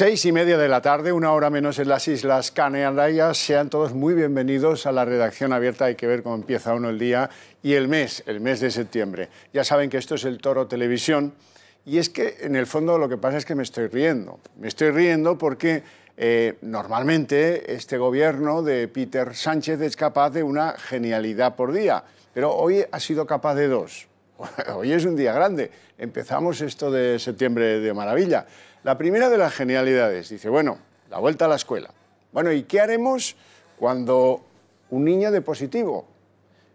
Seis y media de la tarde, una hora menos en las Islas Canarias. Sean todos muy bienvenidos a la redacción abierta. Hay que ver cómo empieza uno el día y el mes, el mes de septiembre. Ya saben que esto es el Toro Televisión. Y es que en el fondo lo que pasa es que me estoy riendo. Me estoy riendo porque eh, normalmente este gobierno de Peter Sánchez es capaz de una genialidad por día. Pero hoy ha sido capaz de dos. Hoy es un día grande. Empezamos esto de septiembre de maravilla. La primera de las genialidades, dice, bueno, la vuelta a la escuela. Bueno, ¿y qué haremos cuando un niño de positivo?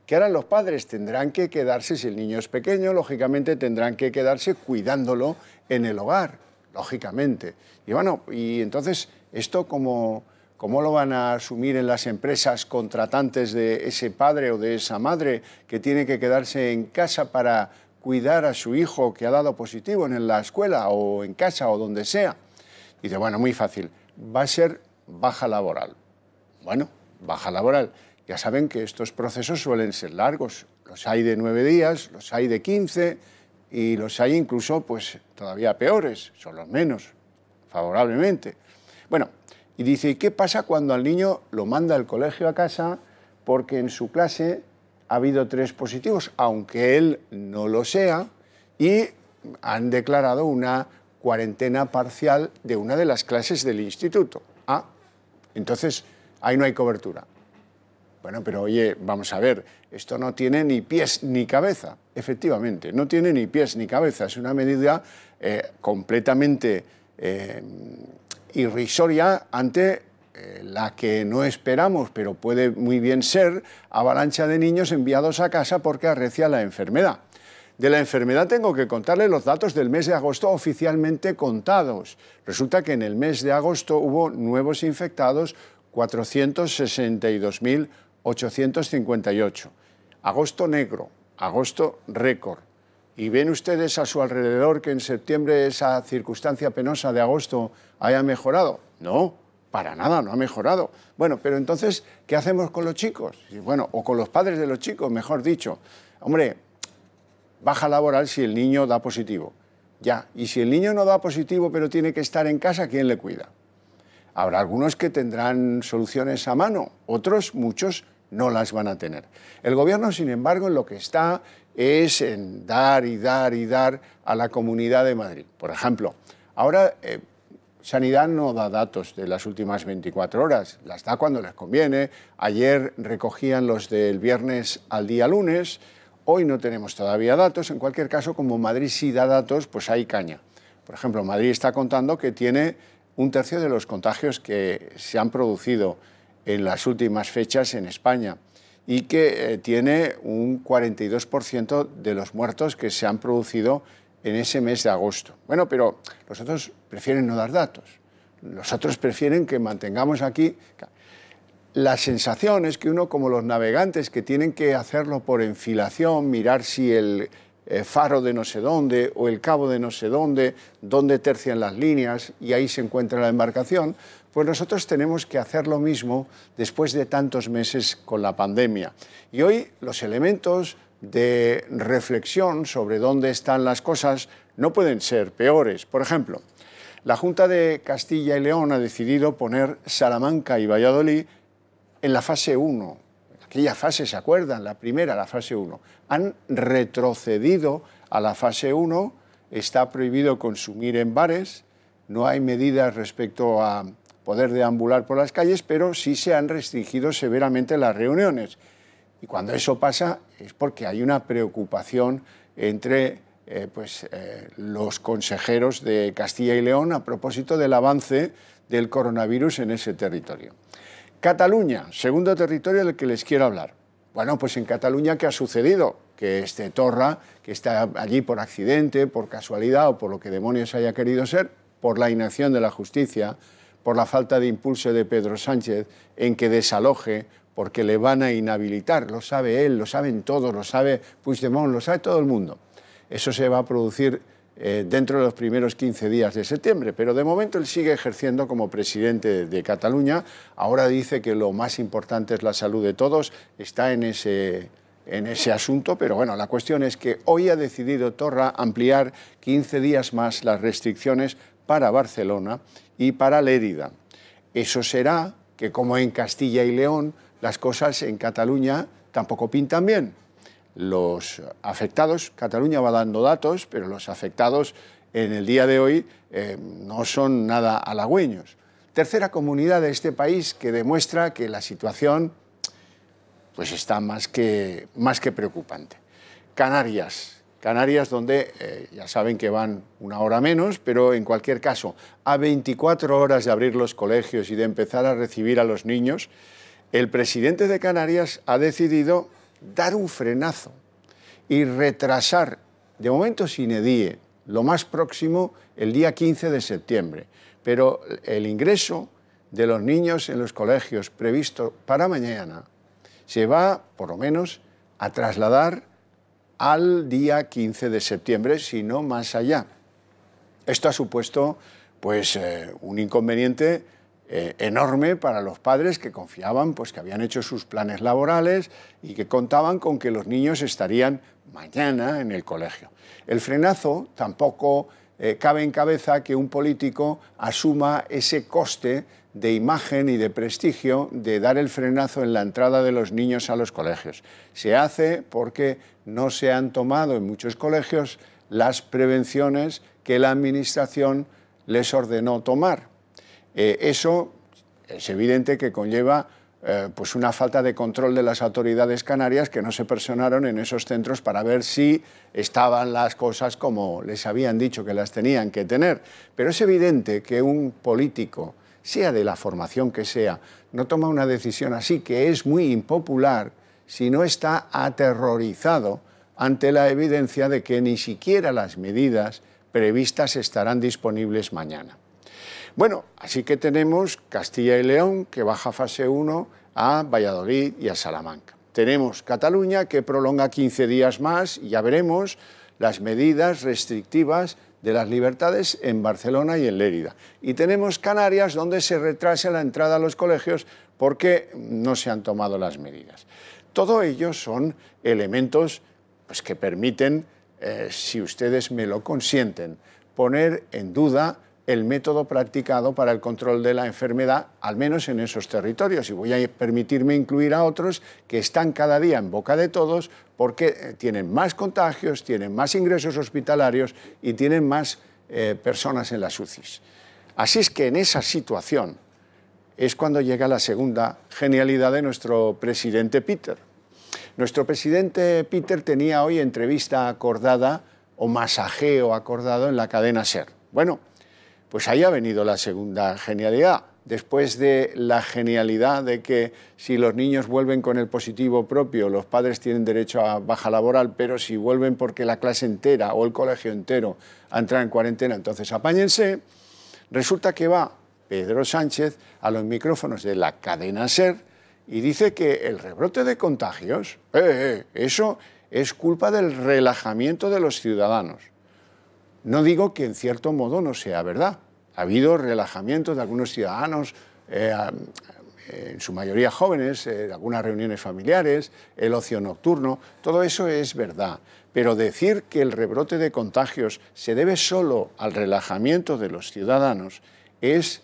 ¿Qué harán los padres? Tendrán que quedarse, si el niño es pequeño, lógicamente tendrán que quedarse cuidándolo en el hogar, lógicamente. Y bueno, y entonces, ¿esto cómo, cómo lo van a asumir en las empresas contratantes de ese padre o de esa madre que tiene que quedarse en casa para cuidar a su hijo que ha dado positivo en la escuela o en casa o donde sea? Dice, bueno, muy fácil, va a ser baja laboral. Bueno, baja laboral. Ya saben que estos procesos suelen ser largos. Los hay de nueve días, los hay de quince y los hay incluso, pues, todavía peores, son los menos, favorablemente. Bueno, y dice, ¿y qué pasa cuando al niño lo manda al colegio a casa porque en su clase ha habido tres positivos, aunque él no lo sea, y han declarado una cuarentena parcial de una de las clases del instituto. Ah, entonces ahí no hay cobertura. Bueno, pero oye, vamos a ver, esto no tiene ni pies ni cabeza, efectivamente, no tiene ni pies ni cabeza, es una medida eh, completamente eh, irrisoria ante eh, la que no esperamos, pero puede muy bien ser, avalancha de niños enviados a casa porque arrecia la enfermedad. De la enfermedad tengo que contarle los datos del mes de agosto oficialmente contados. Resulta que en el mes de agosto hubo nuevos infectados 462.858. Agosto negro, agosto récord. Y ven ustedes a su alrededor que en septiembre esa circunstancia penosa de agosto haya mejorado. No, para nada, no ha mejorado. Bueno, pero entonces, ¿qué hacemos con los chicos? Y bueno, o con los padres de los chicos, mejor dicho. Hombre, baja laboral si el niño da positivo. Ya, y si el niño no da positivo pero tiene que estar en casa, ¿quién le cuida? Habrá algunos que tendrán soluciones a mano, otros, muchos, no las van a tener. El gobierno, sin embargo, en lo que está es en dar y dar y dar a la Comunidad de Madrid. Por ejemplo, ahora eh, Sanidad no da datos de las últimas 24 horas, las da cuando les conviene. Ayer recogían los del viernes al día lunes, hoy no tenemos todavía datos. En cualquier caso, como Madrid sí da datos, pues hay caña. Por ejemplo, Madrid está contando que tiene un tercio de los contagios que se han producido en las últimas fechas en España y que eh, tiene un 42% de los muertos que se han producido en ese mes de agosto. Bueno, pero nosotros prefieren no dar datos. ...nosotros prefieren que mantengamos aquí. La sensación es que uno, como los navegantes que tienen que hacerlo por enfilación, mirar si el eh, faro de no sé dónde o el cabo de no sé dónde, dónde tercian las líneas y ahí se encuentra la embarcación, pues nosotros tenemos que hacer lo mismo después de tantos meses con la pandemia. Y hoy los elementos de reflexión sobre dónde están las cosas no pueden ser peores. Por ejemplo, la Junta de Castilla y León ha decidido poner Salamanca y Valladolid en la fase 1. Aquella fase, ¿se acuerdan? La primera, la fase 1. Han retrocedido a la fase 1, está prohibido consumir en bares, no hay medidas respecto a poder deambular por las calles, pero sí se han restringido severamente las reuniones. Y cuando eso pasa es porque hay una preocupación entre eh, pues, eh, los consejeros de Castilla y León a propósito del avance del coronavirus en ese territorio. Cataluña, segundo territorio del que les quiero hablar. Bueno, pues en Cataluña, ¿qué ha sucedido? Que este Torra, que está allí por accidente, por casualidad o por lo que demonios haya querido ser, por la inacción de la justicia, por la falta de impulso de Pedro Sánchez en que desaloje porque le van a inhabilitar. Lo sabe él, lo saben todos, lo sabe Puigdemont, lo sabe todo el mundo. Eso se va a producir eh, dentro de los primeros 15 días de septiembre, pero de momento él sigue ejerciendo como presidente de Cataluña. Ahora dice que lo más importante es la salud de todos, está en ese, en ese asunto, pero bueno, la cuestión es que hoy ha decidido Torra ampliar 15 días más las restricciones para Barcelona y para Lérida. Eso será que como en Castilla y León las cosas en Cataluña tampoco pintan bien. Los afectados, Cataluña va dando datos, pero los afectados en el día de hoy eh, no son nada halagüeños. Tercera comunidad de este país que demuestra que la situación pues está más que, más que preocupante. Canarias, Canarias donde eh, ya saben que van una hora menos, pero en cualquier caso, a 24 horas de abrir los colegios y de empezar a recibir a los niños, el presidente de Canarias ha decidido dar un frenazo y retrasar, de momento sin edie, lo más próximo el día 15 de septiembre. Pero el ingreso de los niños en los colegios previsto para mañana se va, por lo menos, a trasladar al día 15 de septiembre, si no más allá. Esto ha supuesto pues, eh, un inconveniente eh, enorme para los padres que confiaban, pues que habían hecho sus planes laborales y que contaban con que los niños estarían mañana en el colegio. El frenazo tampoco eh, cabe en cabeza que un político asuma ese coste de imagen y de prestigio de dar el frenazo en la entrada de los niños a los colegios. Se hace porque no se han tomado en muchos colegios las prevenciones que la Administración les ordenó tomar. Eh, eso es evidente que conlleva eh, pues una falta de control de las autoridades canarias que no se personaron en esos centros para ver si estaban las cosas como les habían dicho que las tenían que tener. Pero es evidente que un político, sea de la formación que sea, no toma una decisión así, que es muy impopular, si no está aterrorizado ante la evidencia de que ni siquiera las medidas previstas estarán disponibles mañana. Bueno, así que tenemos Castilla y León, que baja fase 1 a Valladolid y a Salamanca. Tenemos Cataluña, que prolonga 15 días más, y ya veremos las medidas restrictivas de las libertades en Barcelona y en Lérida. Y tenemos Canarias, donde se retrasa la entrada a los colegios porque no se han tomado las medidas. Todo ello son elementos pues, que permiten, eh, si ustedes me lo consienten, poner en duda el método practicado para el control de la enfermedad, al menos en esos territorios. Y voy a permitirme incluir a otros que están cada día en boca de todos porque eh, tienen más contagios, tienen más ingresos hospitalarios y tienen más eh, personas en las UCIs. Así es que en esa situación es cuando llega la segunda genialidad de nuestro presidente Peter. Nuestro presidente Peter tenía hoy entrevista acordada o masajeo acordado en la cadena SER. Bueno, pues ahí ha venido la segunda genialidad. Después de la genialidad de que si los niños vuelven con el positivo propio, los padres tienen derecho a baja laboral, pero si vuelven porque la clase entera o el colegio entero entra en cuarentena, entonces apáñense, resulta que va Pedro Sánchez a los micrófonos de la cadena SER y dice que el rebrote de contagios, eh, eh eso es culpa del relajamiento de los ciudadanos. No digo que en cierto modo no sea verdad, ha habido relajamiento de algunos ciudadanos, eh, en su mayoría jóvenes, eh, algunas reuniones familiares, el ocio nocturno, todo eso es verdad. Pero decir que el rebrote de contagios se debe solo al relajamiento de los ciudadanos es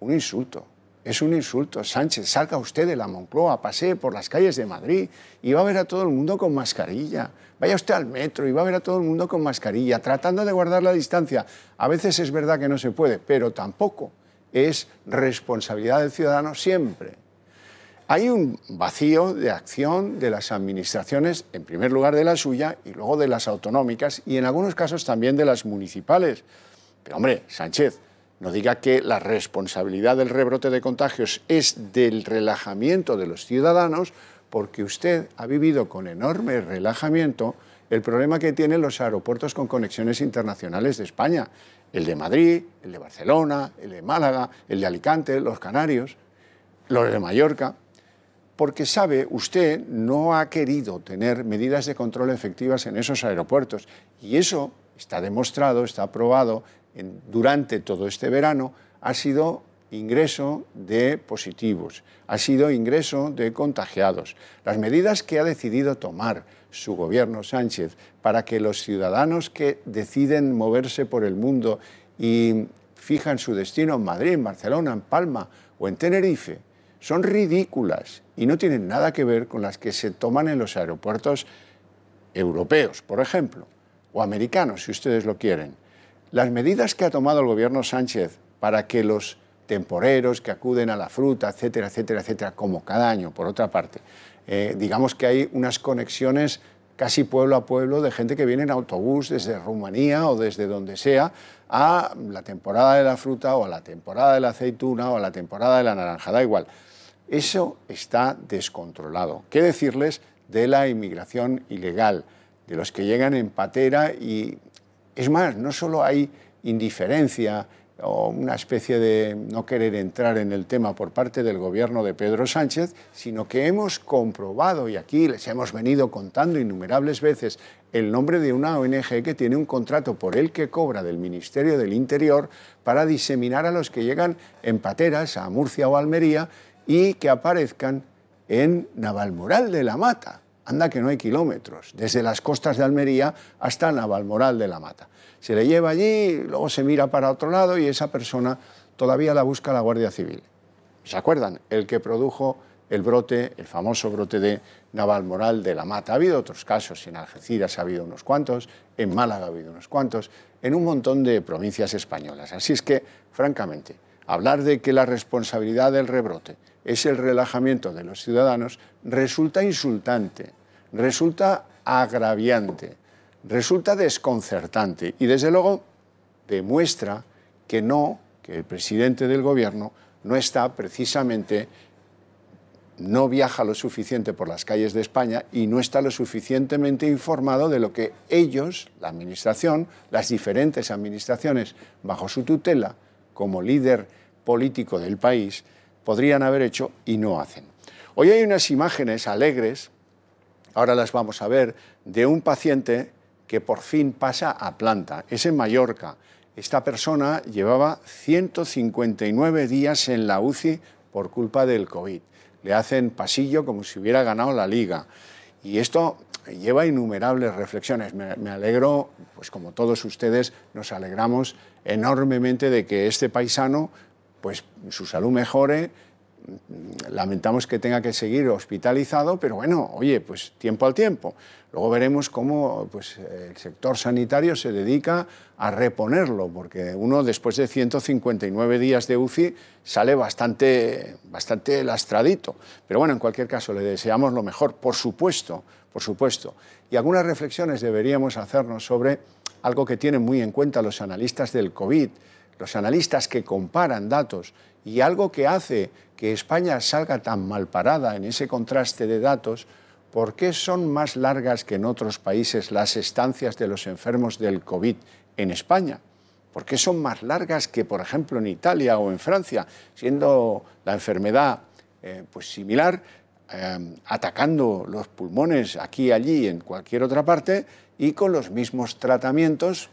un insulto. Es un insulto. Sánchez, salga usted de la Moncloa, pasee por las calles de Madrid y va a ver a todo el mundo con mascarilla. Vaya usted al metro y va a ver a todo el mundo con mascarilla, tratando de guardar la distancia. A veces es verdad que no se puede, pero tampoco es responsabilidad del ciudadano siempre. Hay un vacío de acción de las administraciones, en primer lugar de la suya y luego de las autonómicas y en algunos casos también de las municipales. Pero hombre, Sánchez, no diga que la responsabilidad del rebrote de contagios es del relajamiento de los ciudadanos, porque usted ha vivido con enorme relajamiento el problema que tienen los aeropuertos con conexiones internacionales de España, el de Madrid, el de Barcelona, el de Málaga, el de Alicante, los Canarios, los de Mallorca, porque sabe, usted no ha querido tener medidas de control efectivas en esos aeropuertos y eso está demostrado, está aprobado durante todo este verano ha sido ingreso de positivos, ha sido ingreso de contagiados. Las medidas que ha decidido tomar su gobierno Sánchez para que los ciudadanos que deciden moverse por el mundo y fijan su destino en Madrid, en Barcelona, en Palma o en Tenerife, son ridículas y no tienen nada que ver con las que se toman en los aeropuertos europeos, por ejemplo, o americanos, si ustedes lo quieren. Las medidas que ha tomado el gobierno Sánchez para que los temporeros que acuden a la fruta, etcétera, etcétera, etcétera, como cada año, por otra parte, eh, digamos que hay unas conexiones casi pueblo a pueblo de gente que viene en autobús desde Rumanía o desde donde sea a la temporada de la fruta o a la temporada de la aceituna o a la temporada de la naranja, da igual. Eso está descontrolado. ¿Qué decirles de la inmigración ilegal, de los que llegan en patera y es más, no solo hay indiferencia o una especie de no querer entrar en el tema por parte del gobierno de Pedro Sánchez, sino que hemos comprobado, y aquí les hemos venido contando innumerables veces, el nombre de una ONG que tiene un contrato por el que cobra del Ministerio del Interior para diseminar a los que llegan en pateras a Murcia o Almería y que aparezcan en Navalmoral de la Mata. Anda que no hay kilómetros, desde las costas de Almería hasta Navalmoral de la Mata. Se le lleva allí, luego se mira para otro lado y esa persona todavía la busca la Guardia Civil. ¿Se acuerdan? El que produjo el brote, el famoso brote de Navalmoral de la Mata. Ha habido otros casos, en Algeciras ha habido unos cuantos, en Málaga ha habido unos cuantos, en un montón de provincias españolas. Así es que, francamente, hablar de que la responsabilidad del rebrote es el relajamiento de los ciudadanos resulta insultante resulta agraviante, resulta desconcertante y desde luego demuestra que no, que el presidente del gobierno no está precisamente, no viaja lo suficiente por las calles de España y no está lo suficientemente informado de lo que ellos, la administración, las diferentes administraciones bajo su tutela, como líder político del país, podrían haber hecho y no hacen. Hoy hay unas imágenes alegres ahora las vamos a ver, de un paciente que por fin pasa a planta. Es en Mallorca. Esta persona llevaba 159 días en la UCI por culpa del COVID. Le hacen pasillo como si hubiera ganado la liga. Y esto lleva innumerables reflexiones. Me, alegro, pues como todos ustedes, nos alegramos enormemente de que este paisano, pues su salud mejore, lamentamos que tenga que seguir hospitalizado, pero bueno, oye, pues tiempo al tiempo. Luego veremos cómo pues, el sector sanitario se dedica a reponerlo, porque uno después de 159 días de UCI sale bastante, bastante lastradito. Pero bueno, en cualquier caso, le deseamos lo mejor, por supuesto, por supuesto. Y algunas reflexiones deberíamos hacernos sobre algo que tienen muy en cuenta los analistas del COVID, los analistas que comparan datos y algo que hace que España salga tan mal parada en ese contraste de datos, ¿por qué son más largas que en otros países las estancias de los enfermos del COVID en España? ¿Por qué son más largas que, por ejemplo, en Italia o en Francia, siendo la enfermedad eh, pues similar, eh, atacando los pulmones aquí, allí, en cualquier otra parte, y con los mismos tratamientos,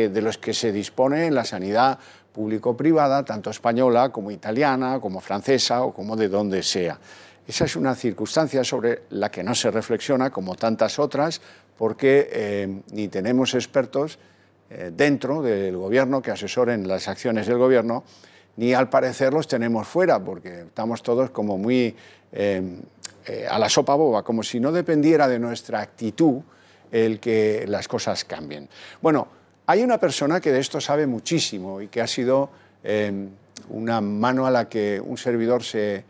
de los que se dispone en la sanidad público-privada, tanto española como italiana, como francesa o como de donde sea. Esa es una circunstancia sobre la que no se reflexiona, como tantas otras, porque eh, ni tenemos expertos eh, dentro del gobierno que asesoren las acciones del gobierno, ni al parecer los tenemos fuera, porque estamos todos como muy eh, a la sopa boba, como si no dependiera de nuestra actitud el que las cosas cambien. Bueno, hay una persona que de esto sabe muchísimo y que ha sido eh, una mano a la que un servidor se,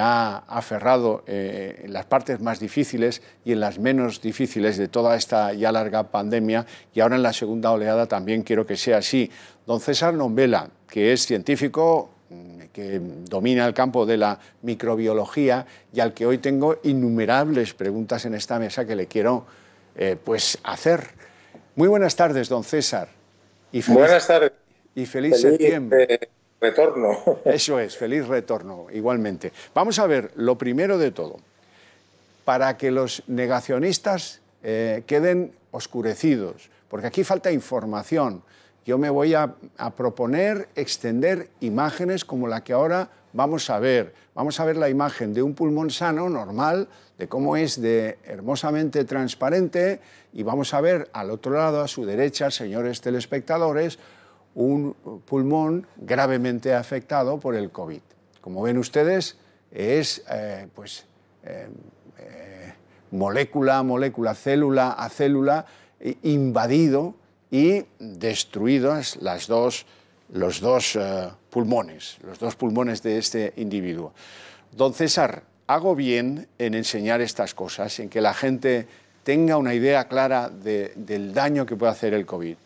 ha aferrado eh, en las partes más difíciles y en las menos difíciles de toda esta ya larga pandemia y ahora en la segunda oleada también quiero que sea así. Don César Nombela, que es científico mm, que domina el campo de la microbiología y al que hoy tengo innumerables preguntas en esta mesa que le quiero eh, pues hacer muy buenas tardes, don César. Y buenas tardes. Y feliz, septiembre. Eh, retorno. Eso es, feliz retorno, igualmente. Vamos a ver, lo primero de todo, para que los negacionistas eh, queden oscurecidos, porque aquí falta información. Yo me voy a, proponer extender imágenes como la que ahora vamos a ver. Vamos a ver la imagen de un pulmón sano, normal, de cómo es de hermosamente transparente y vamos a ver al otro lado, a su derecha, señores telespectadores, un pulmón gravemente afectado por el COVID. Como ven ustedes, es eh, pues, eh, eh, molécula a molécula, célula a célula, invadido y destruidos los dos pulmones, los dos pulmones de este individuo. Don César, hago bien en enseñar estas cosas, en que la gente tenga una idea clara del daño que puede hacer el COVID?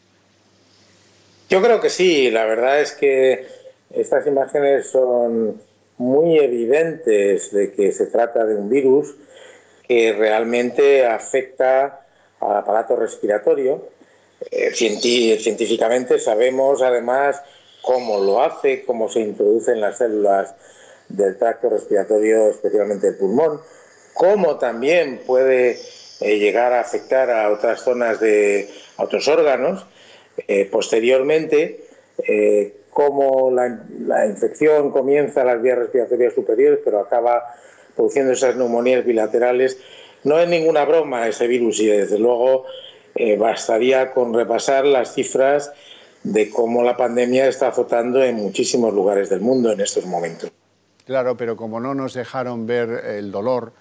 Yo creo que sí, la verdad es que estas imágenes son muy evidentes de que se trata de un virus que realmente afecta al aparato respiratorio. Eh, científicamente sabemos además cómo lo hace, cómo se introducen las células del tracto respiratorio, especialmente el pulmón, cómo también puede eh, llegar a afectar a otras zonas de otros órganos. Eh, posteriormente, eh, como la, la, infección comienza en las vías respiratorias superiores, pero acaba produciendo esas neumonías bilaterales, no es ninguna broma ese virus y desde luego bastaría con repasar las cifras de cómo la pandemia está azotando en muchísimos lugares del mundo en estos momentos. Claro, pero como no nos dejaron ver el dolor,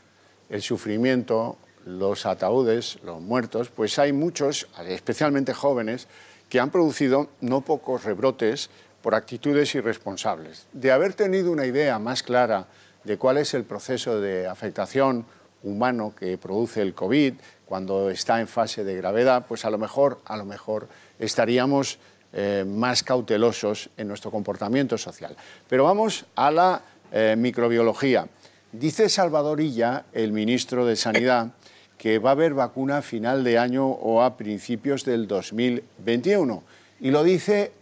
el sufrimiento, los ataúdes, los muertos, pues hay muchos, especialmente jóvenes, que han producido no pocos rebrotes por actitudes irresponsables. De haber tenido una idea más clara de cuál es el proceso de afectación humano que produce el COVID cuando está en fase de gravedad, pues a lo mejor, a lo mejor estaríamos eh, más cautelosos en nuestro comportamiento social. Pero vamos a la eh, microbiología. Dice Salvador Illa, el ministro de Sanidad, que va a haber vacuna a final de año o a principios del 2021. Y lo dice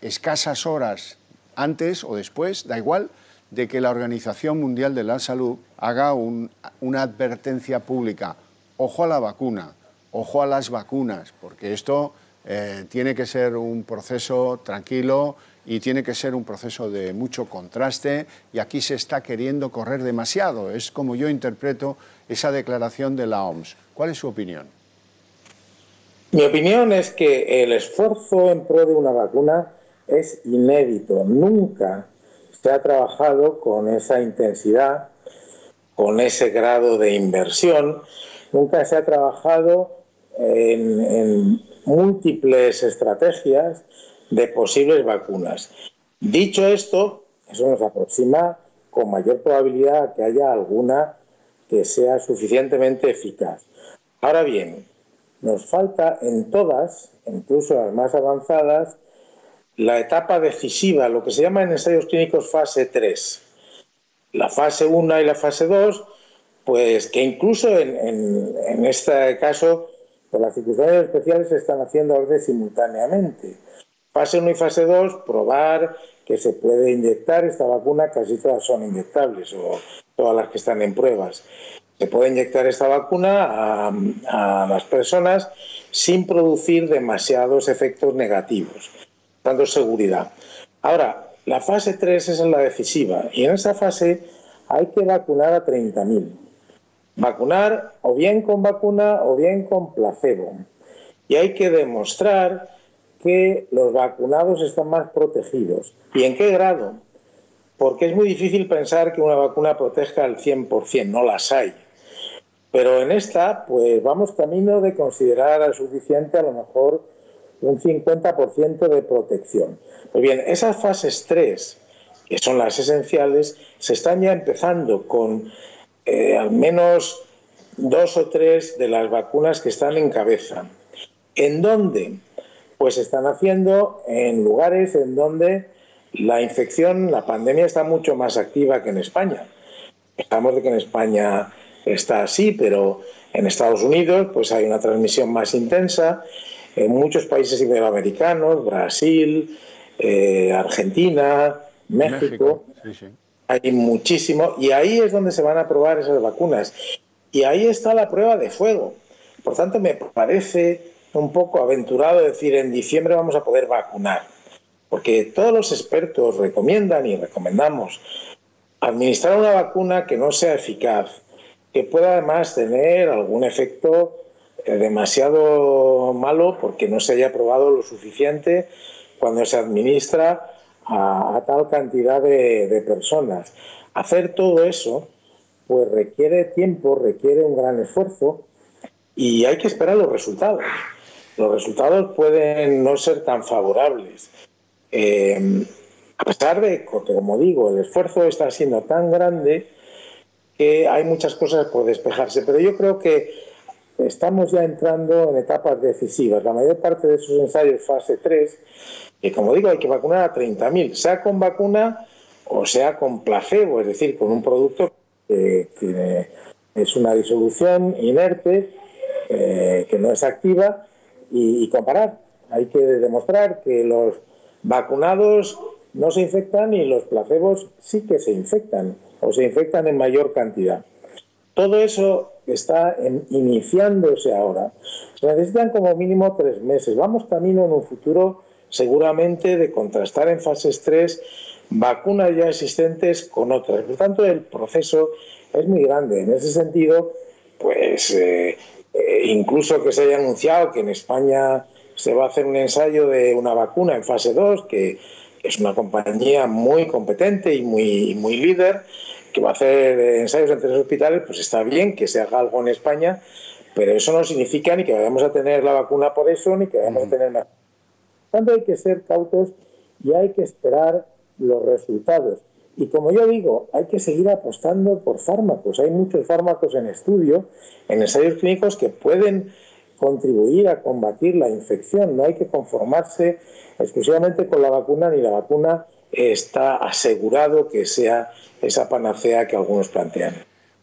escasas horas antes o después, da igual, de que la Organización Mundial de la Salud haga una advertencia pública. Ojo a la vacuna, ojo a las vacunas, porque esto eh, tiene que ser un proceso tranquilo y tiene que ser un proceso de mucho contraste y aquí se está queriendo correr demasiado. Es como yo interpreto esa declaración de la OMS. ¿Cuál es su opinión? Mi opinión es que el esfuerzo en pro de una vacuna es inédito. Nunca se ha trabajado con esa intensidad, con ese grado de inversión. Nunca se ha trabajado en, múltiples estrategias de posibles vacunas. Dicho esto, eso nos aproxima con mayor probabilidad que haya alguna que sea suficientemente eficaz. Ahora bien, nos falta en todas, incluso las más avanzadas, la etapa decisiva, lo que se llama en ensayos clínicos fase 3. La fase 1 y la fase 2, pues que incluso en, este caso, por las circunstancias especiales, se están haciendo ahora simultáneamente. Fase 1 y fase 2, probar que se puede inyectar esta vacuna, casi todas son inyectables o todas las que están en pruebas. Se puede inyectar esta vacuna a, las personas sin producir demasiados efectos negativos, dando seguridad. Ahora, la fase 3 es la decisiva y en esa fase hay que vacunar a 30.000. Vacunar o bien con vacuna o bien con placebo. Y hay que demostrar que los vacunados están más protegidos. ¿Y en qué grado? porque es muy difícil pensar que una vacuna proteja al 100%, no las hay. Pero en esta, pues vamos camino de considerar al suficiente a lo mejor un 50% de protección. Pues bien, esas fases 3, que son las esenciales, se están ya empezando con eh, al menos dos o tres de las vacunas que están en cabeza. ¿En dónde? Pues están haciendo en lugares en donde la infección, la pandemia está mucho más activa que en España. Estamos de que en España está así, pero en Estados Unidos pues hay una transmisión más intensa. En muchos países iberoamericanos, Brasil, eh, Argentina, México, hay muchísimo. Y ahí es donde se van a probar esas vacunas. Y ahí está la prueba de fuego. Por tanto, me parece un poco aventurado decir en diciembre vamos a poder vacunar porque todos los expertos recomiendan y recomendamos administrar una vacuna que no sea eficaz, que pueda además tener algún efecto eh, demasiado malo porque no se haya probado lo suficiente cuando se administra a, tal cantidad de, de personas. Hacer todo eso pues requiere tiempo, requiere un gran esfuerzo y hay que esperar los resultados. Los resultados pueden no ser tan favorables. Eh, a pesar de que, como digo, el esfuerzo está siendo tan grande que hay muchas cosas por despejarse, pero yo creo que estamos ya entrando en etapas decisivas. La mayor parte de esos ensayos fase 3, que como digo, hay que vacunar a 30.000, sea con vacuna o sea con placebo, es decir, con un producto que, es una disolución inerte, eh, que no es activa, y comparar. Hay que demostrar que los Vacunados no se infectan y los placebos sí que se infectan o se infectan en mayor cantidad. Todo eso está iniciándose ahora. Se necesitan como mínimo tres meses. Vamos camino en un futuro seguramente de contrastar en fase 3 vacunas ya existentes con otras. Por tanto, el proceso es muy grande. En ese sentido, pues eh, eh, incluso que se haya anunciado que en España se va a hacer un ensayo de una vacuna en fase 2, que, es una compañía muy competente y muy, muy líder, que va a hacer ensayos en tres hospitales, pues está bien que se haga algo en España, pero eso no significa ni que vayamos a tener la vacuna por eso, ni que vayamos a tener nada. Cuando hay que ser cautos y hay que esperar los resultados. Y como yo digo, hay que seguir apostando por fármacos. Hay muchos fármacos en estudio, en ensayos clínicos, que pueden contribuir a combatir la infección. No hay que conformarse exclusivamente con la vacuna, ni la vacuna está asegurado que sea esa panacea que algunos plantean.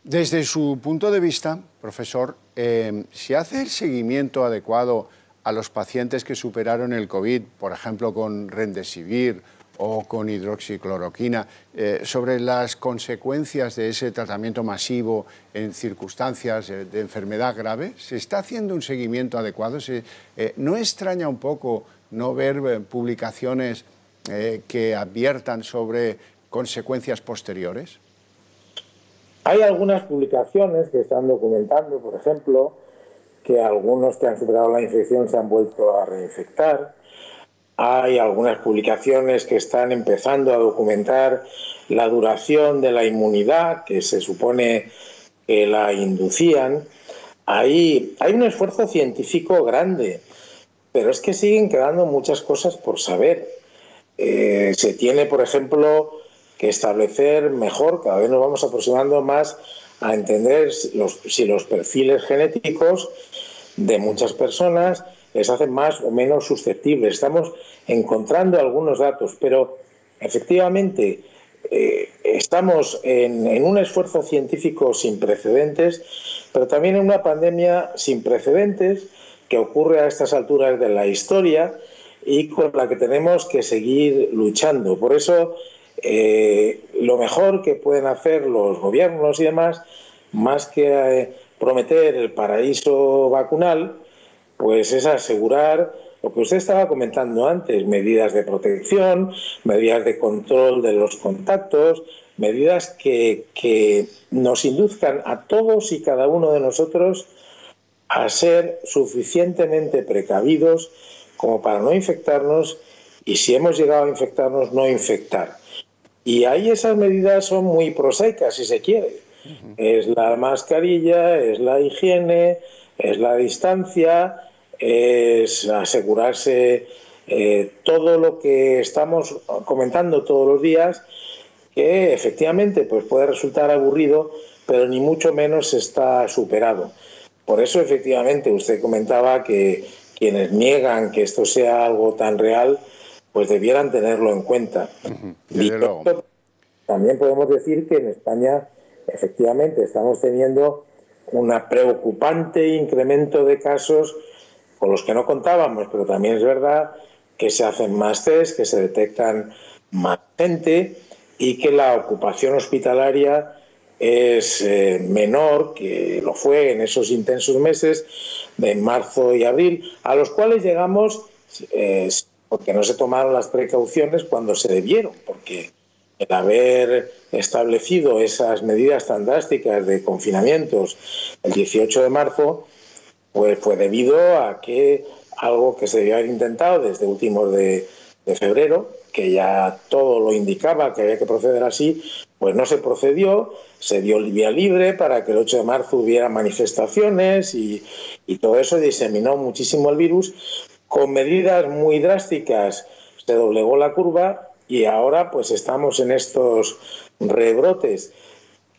Desde su punto de vista, profesor, em, si hace el seguimiento adecuado a los pacientes que superaron el COVID, por ejemplo, con Rendesivir o con hidroxicloroquina, eh, sobre las consecuencias de ese tratamiento masivo en circunstancias de, enfermedad grave? ¿Se está haciendo un seguimiento adecuado? ¿Se, eh, ¿No extraña un poco no ver eh, publicaciones que adviertan sobre consecuencias posteriores? Hay algunas publicaciones que están documentando, por ejemplo, que algunos que han superado la infección se han vuelto a reinfectar hay algunas publicaciones que están empezando a documentar la duración de la inmunidad que se supone que la inducían. Ahí hay un esfuerzo científico grande, pero es que siguen quedando muchas cosas por saber. Eh, se tiene, por ejemplo, que establecer mejor, cada vez nos vamos aproximando más a entender los, si los perfiles genéticos de muchas personas les hacen más o menos susceptibles. Estamos encontrando algunos datos, pero efectivamente eh, estamos en, un esfuerzo científico sin precedentes, pero también en una pandemia sin precedentes que ocurre a estas alturas de la historia y con la que tenemos que seguir luchando. Por eso, eh, lo mejor que pueden hacer los gobiernos y demás, más que eh, prometer el paraíso vacunal, pues es asegurar lo que usted estaba comentando antes, medidas de protección, medidas de control de los contactos, medidas que, nos induzcan a todos y cada uno de nosotros a ser suficientemente precavidos como para no infectarnos y si hemos llegado a infectarnos, no infectar. Y ahí esas medidas son muy prosaicas, si se quiere. Es la mascarilla, es la higiene, es la distancia, es asegurarse eh, todo lo que estamos comentando todos los días, que efectivamente pues puede resultar aburrido, pero ni mucho menos está superado. Por eso, efectivamente, usted comentaba que quienes niegan que esto sea algo tan real, pues debieran tenerlo en cuenta. también podemos decir que en España, efectivamente, estamos teniendo un preocupante incremento de casos con los que no contábamos, pero también es verdad que se hacen más test, que se detectan más gente y que la ocupación hospitalaria es eh, menor que lo fue en esos intensos meses de marzo y abril, a los cuales llegamos eh, porque no se tomaron las precauciones cuando se debieron, porque el haber establecido esas medidas tan drásticas de confinamientos el 18 de marzo pues fue debido a que algo que se había intentado desde últimos de, febrero, que ya todo lo indicaba que había que proceder así, pues no se procedió, se dio vía libre para que el 8 de marzo hubiera manifestaciones y, y todo eso diseminó muchísimo el virus con medidas muy drásticas. Se doblegó la curva y ahora pues estamos en estos rebrotes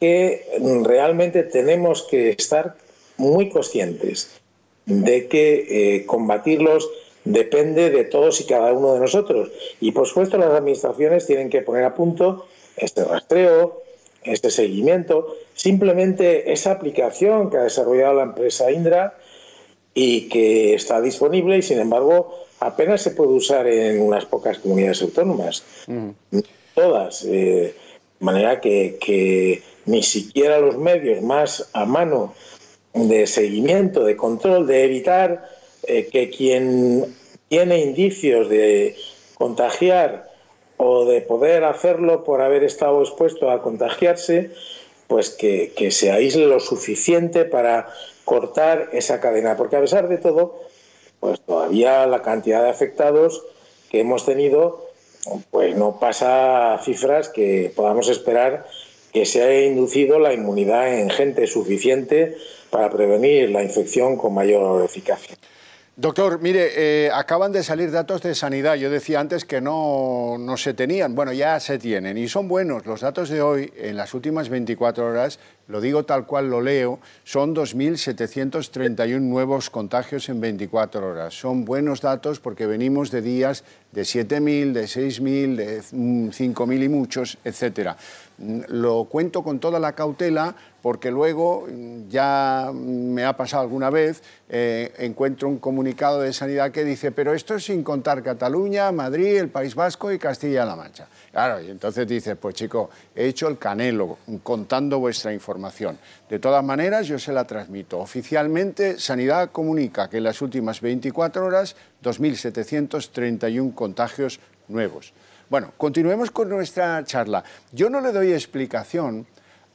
que realmente tenemos que estar muy conscientes de que eh, combatirlos depende de todos y cada uno de nosotros. Y por supuesto las administraciones tienen que poner a punto este rastreo, este seguimiento, simplemente esa aplicación que ha desarrollado la empresa Indra y que está disponible y sin embargo apenas se puede usar en unas pocas comunidades autónomas. Todas. Eh, de manera que ni siquiera los medios más a mano de seguimiento, de control, de evitar eh, que quien tiene indicios de contagiar o de poder hacerlo por haber estado expuesto a contagiarse, pues que, que se aísle lo suficiente para cortar esa cadena. Porque a pesar de todo, pues todavía la cantidad de afectados que hemos tenido, pues no pasa cifras que podamos esperar que se ha inducido la inmunidad en gente suficiente para prevenir la infección con mayor eficacia. Doctor, mire, eh, acaban de salir datos de sanidad. Yo decía antes que no, no, se tenían. Bueno, ya se tienen y son buenos. Los datos de hoy, en las últimas 24 horas, lo digo tal cual lo leo, son 2.731 nuevos contagios en 24 horas. Son buenos datos porque venimos de días de 7.000, de 6.000, de 5.000 y muchos, etc. Lo cuento con toda la cautela porque luego, ya me ha pasado alguna vez, eh, encuentro un comunicado de sanidad que dice, pero esto es sin contar Cataluña, Madrid, el País Vasco y Castilla-La Mancha. Claro, y entonces dice, pues chico, he hecho el canelo contando vuestra información de todas maneras, yo se la transmito. Oficialmente, Sanidad comunica que en las últimas 24 horas 2.731 contagios nuevos. Bueno, continuemos con nuestra charla. Yo no le doy explicación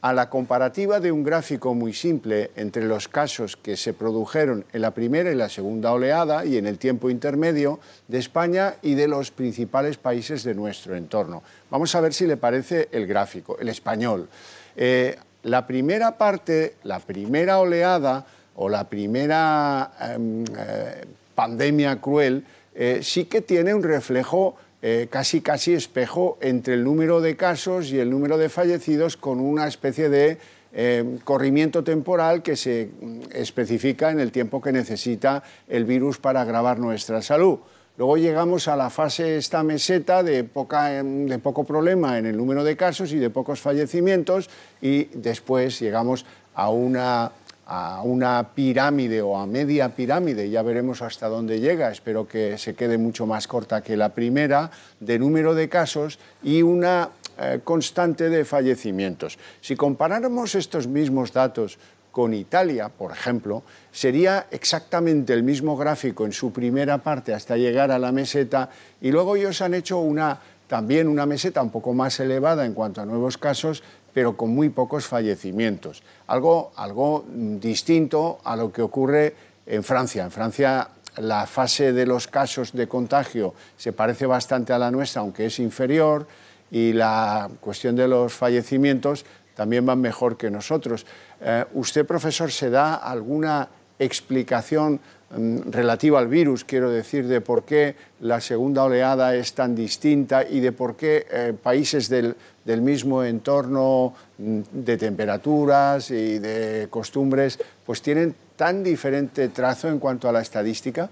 a la comparativa de un gráfico muy simple entre los casos que se produjeron en la primera y la segunda oleada y en el tiempo intermedio de España y de los principales países de nuestro entorno. Vamos a ver si le parece el gráfico, el español. Eh, la primera parte, la primera oleada o la primera em, eh, pandemia cruel, eh, sí que tiene un reflejo eh, casi casi espejo entre el número de casos y el número de fallecidos con una especie de em, corrimiento temporal que se mm, especifica en el tiempo que necesita el virus para agravar nuestra salud. Luego llegamos a la fase, esta meseta, de, poca, de poco problema en el número de casos y de pocos fallecimientos y después llegamos a una a una pirámide o a media pirámide, ya veremos hasta dónde llega, espero que se quede mucho más corta que la primera, de número de casos y una eh, constante de fallecimientos. Si comparáramos estos mismos datos con Italia, por ejemplo, sería exactamente el mismo gráfico en su primera parte hasta llegar a la meseta y luego ellos han hecho una, también una meseta un poco más elevada en cuanto a nuevos casos, pero con muy pocos fallecimientos. Algo, algo mm, distinto a lo que ocurre en Francia. En Francia la fase de los casos de contagio se parece bastante a la nuestra, aunque es inferior, y la cuestión de los fallecimientos también van mejor que nosotros. Eh, ¿Usted, profesor, se da alguna explicación mm, relativa al virus, quiero decir, de por qué la segunda oleada es tan distinta y de por qué eh, países del, mismo entorno mm, de temperaturas y de costumbres, pues tienen tan diferente trazo en cuanto a la estadística?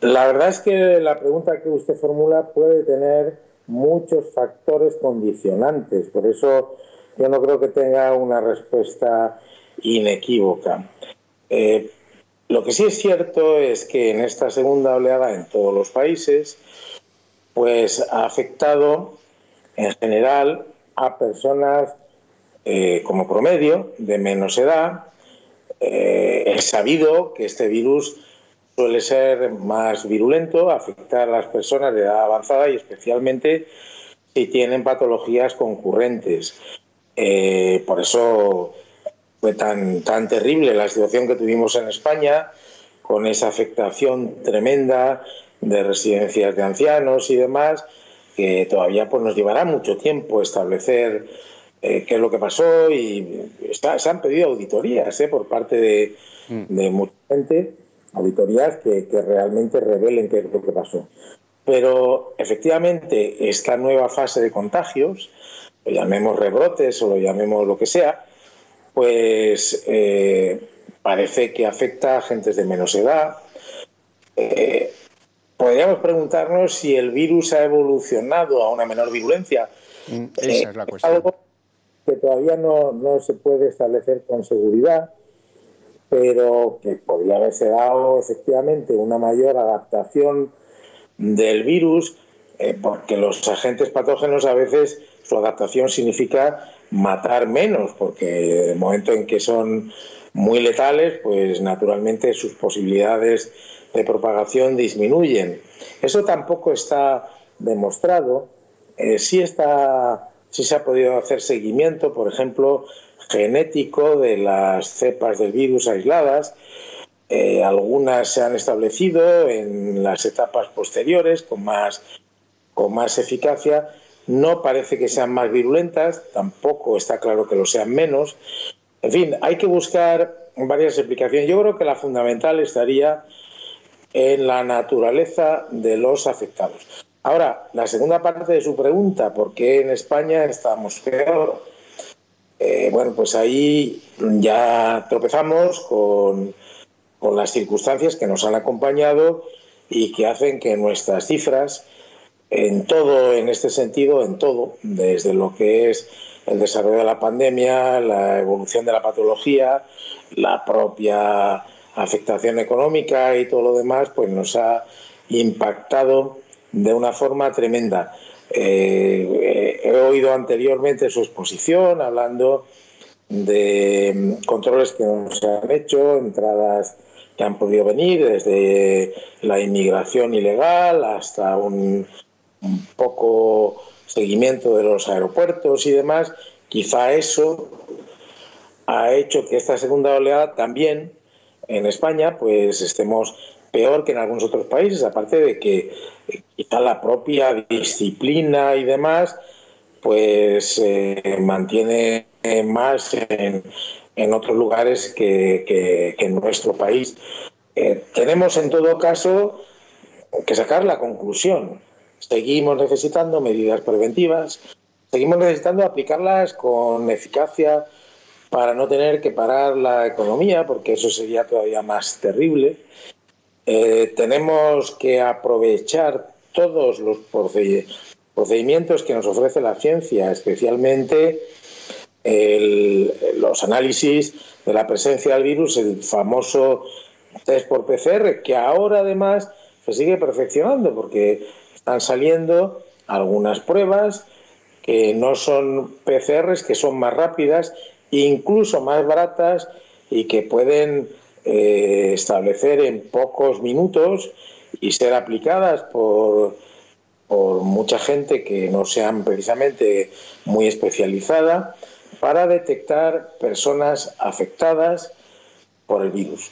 La verdad es que la pregunta que usted formula puede tener muchos factores condicionantes. Por eso yo no creo que tenga una respuesta inequívoca. Eh, lo que sí es cierto es que en esta segunda oleada en todos los países, pues ha afectado en general a personas eh, como promedio de menos edad. Eh, es sabido que este virus suele ser más virulento, afectar a las personas de edad avanzada y especialmente si tienen patologías concurrentes. Eh, por eso fue tan, tan terrible la situación que tuvimos en España, con esa afectación tremenda de residencias de ancianos y demás, que todavía pues, nos llevará mucho tiempo establecer eh, qué es lo que pasó y se han pedido auditorías eh, por parte de mm. mucha gente auditorías que, realmente revelen qué es lo que pasó. Pero efectivamente, esta nueva fase de contagios, lo llamemos rebrotes o lo llamemos lo que sea, pues eh, parece que afecta a gentes de menos edad. Eh, podríamos preguntarnos si el virus ha evolucionado a una menor virulencia. Mm, esa es la eh, cuestión. Algo que todavía no se puede establecer con seguridad pero que podría haberse dado efectivamente una mayor adaptación del virus, eh, porque los agentes patógenos a veces su adaptación significa matar menos, porque el momento en que son muy letales, pues naturalmente sus posibilidades de propagación disminuyen. Eso tampoco está demostrado. Eh, está, sí se ha podido hacer seguimiento, por ejemplo, genético de las cepas del virus aisladas. Eh, algunas se han establecido en las etapas posteriores con más, con más eficacia. No parece que sean más virulentas, tampoco está claro que lo sean menos. En fin, hay que buscar varias explicaciones. Yo creo que la fundamental estaría en la naturaleza de los afectados. Ahora, la segunda parte de su pregunta, ¿por qué en España estamos peor? Eh, bueno, pues ahí ya tropezamos con, las circunstancias que nos han acompañado y que hacen que nuestras cifras, en todo, en este sentido, en todo, desde lo que es el desarrollo de la pandemia, la evolución de la patología, la propia afectación económica y todo lo demás, pues nos ha impactado de una forma tremenda. Eh, he oído anteriormente su exposición hablando de mm, controles que no se han hecho, entradas que han podido venir desde la inmigración ilegal hasta un, poco seguimiento de los aeropuertos y demás. Quizá eso ha hecho que esta segunda oleada también en España pues estemos peor que en algunos otros países, aparte de que quizá la propia disciplina y demás pues se eh, mantiene más en, otros lugares que, en nuestro país. Eh, tenemos en todo caso que sacar la conclusión. Seguimos necesitando medidas preventivas, seguimos necesitando aplicarlas con eficacia para no tener que parar la economía, porque eso sería todavía más terrible. Eh, tenemos que aprovechar todos los, procedimientos que nos ofrece la ciencia, especialmente los análisis de la presencia del virus, el famoso test por PCR, que ahora además se sigue perfeccionando porque están saliendo algunas pruebas que no son PCRs, que son más rápidas, incluso más baratas y que pueden eh, establecer en pocos minutos y ser aplicadas por por mucha gente que no sean precisamente muy especializada para detectar personas afectadas por el virus.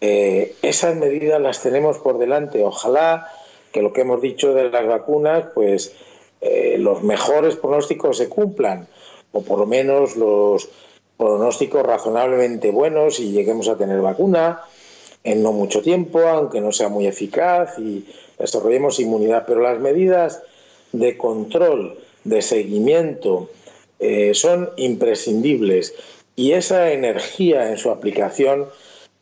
Eh, esas medidas las tenemos por delante. Ojalá que lo que hemos dicho de las vacunas, pues eh, los mejores pronósticos se cumplan, o por lo menos los pronósticos razonablemente buenos y lleguemos a tener vacuna en no mucho tiempo, aunque no sea muy eficaz y desarrollemos inmunidad. Pero las medidas de control, de seguimiento, eh, son imprescindibles y esa energía en su aplicación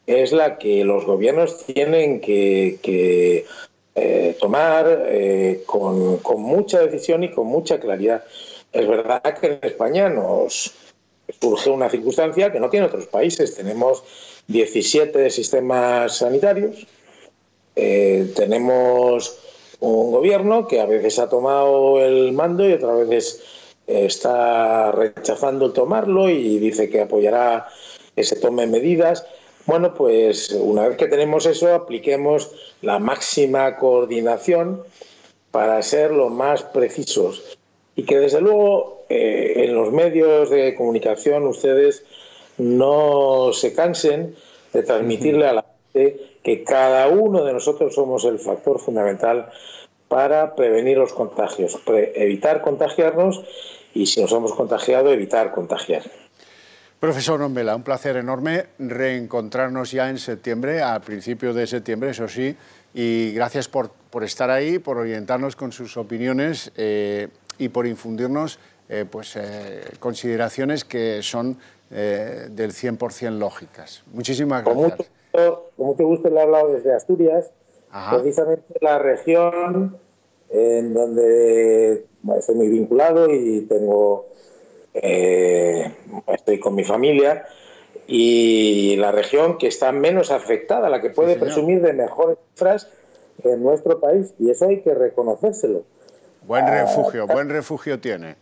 es la que los gobiernos tienen que, eh, tomar eh, con, con, mucha decisión y con mucha claridad. Es verdad que en España nos surge una circunstancia que no tiene otros países. Tenemos 17 sistemas sanitarios, eh, tenemos un gobierno que a veces ha tomado el mando y otras veces eh, está rechazando tomarlo y dice que apoyará que se tomen medidas. Bueno, pues una vez que tenemos eso, apliquemos la máxima coordinación para ser lo más precisos. Y que desde luego eh, en los medios de comunicación ustedes no se cansen de transmitirle a la gente que cada uno de nosotros somos el factor fundamental para prevenir los contagios, evitar contagiarnos y si nos hemos contagiado, evitar contagiar. Profesor Nombela, un placer enorme reencontrarnos ya en septiembre, a principios de septiembre, eso sí, y gracias por, estar ahí, por orientarnos con sus opiniones eh, y por infundirnos eh, pues, eh, consideraciones que son del 100% lógicas. Muchísimas gracias con mucho gusto le he hablado desde Asturias, precisamente la región en donde estoy muy vinculado y tengo eh, estoy con mi familia y la región que está menos afectada, la que puede presumir de mejores cifras en nuestro país y eso hay que reconocérselo. Buen ah, refugio, buen refugio tiene.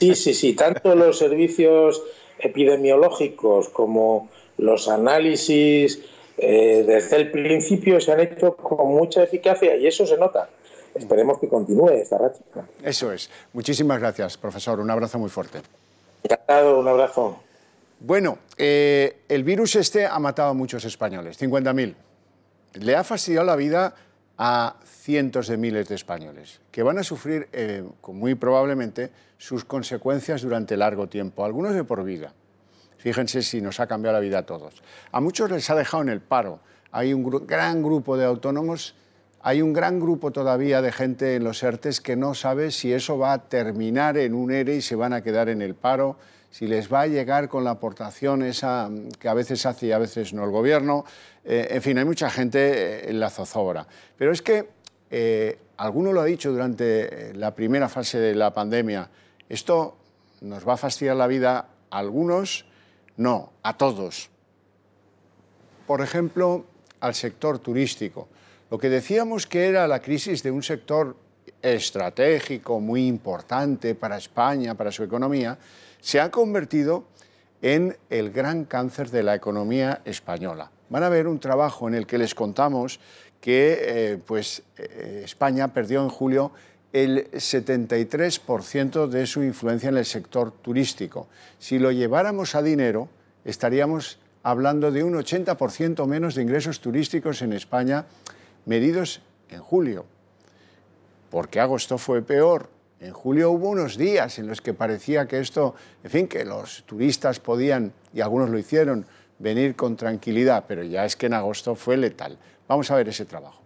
Sí, sí, sí, tanto los servicios epidemiológicos como los análisis eh, desde el principio se han hecho con mucha eficacia y eso se nota. Esperemos que continúe esta racha. Eso es. Muchísimas gracias, profesor. Un abrazo muy fuerte. Encantado, un abrazo. Bueno, eh, el virus este ha matado a muchos españoles, 50.000. Le ha fastidiado la vida a cientos de miles de españoles, que van a sufrir eh, muy probablemente sus consecuencias durante largo tiempo, algunos de por vida. Fíjense si nos ha cambiado la vida a todos. A muchos les ha dejado en el paro. Hay un gran grupo de autónomos, hay un gran grupo todavía de gente en los ERTES que no sabe si eso va a terminar en un ERE y se van a quedar en el paro, si les va a llegar con la aportación esa mm, que a veces hace y a veces no el gobierno. Eh, en fin, hay mucha gente eh, en la zozobra. Pero es que, eh, alguno lo ha dicho durante la primera fase de la pandemia, esto nos va a fastidiar la vida a algunos no, a todos. Por ejemplo, al sector turístico. Lo que decíamos que era la crisis de un sector estratégico, muy importante para España, para su economía, se ha convertido en el gran cáncer de la economía española. Van a ver un trabajo en el que les contamos que eh, pues, eh, España perdió en julio el 73% de su influencia en el sector turístico. Si lo lleváramos a dinero, estaríamos hablando de un 80% menos de ingresos turísticos en España medidos en julio, porque agosto fue peor. En julio hubo unos días en los que parecía que esto, en fin, que los turistas podían, y algunos lo hicieron, venir con tranquilidad, pero ya es que en agosto fue letal. Vamos a ver ese trabajo.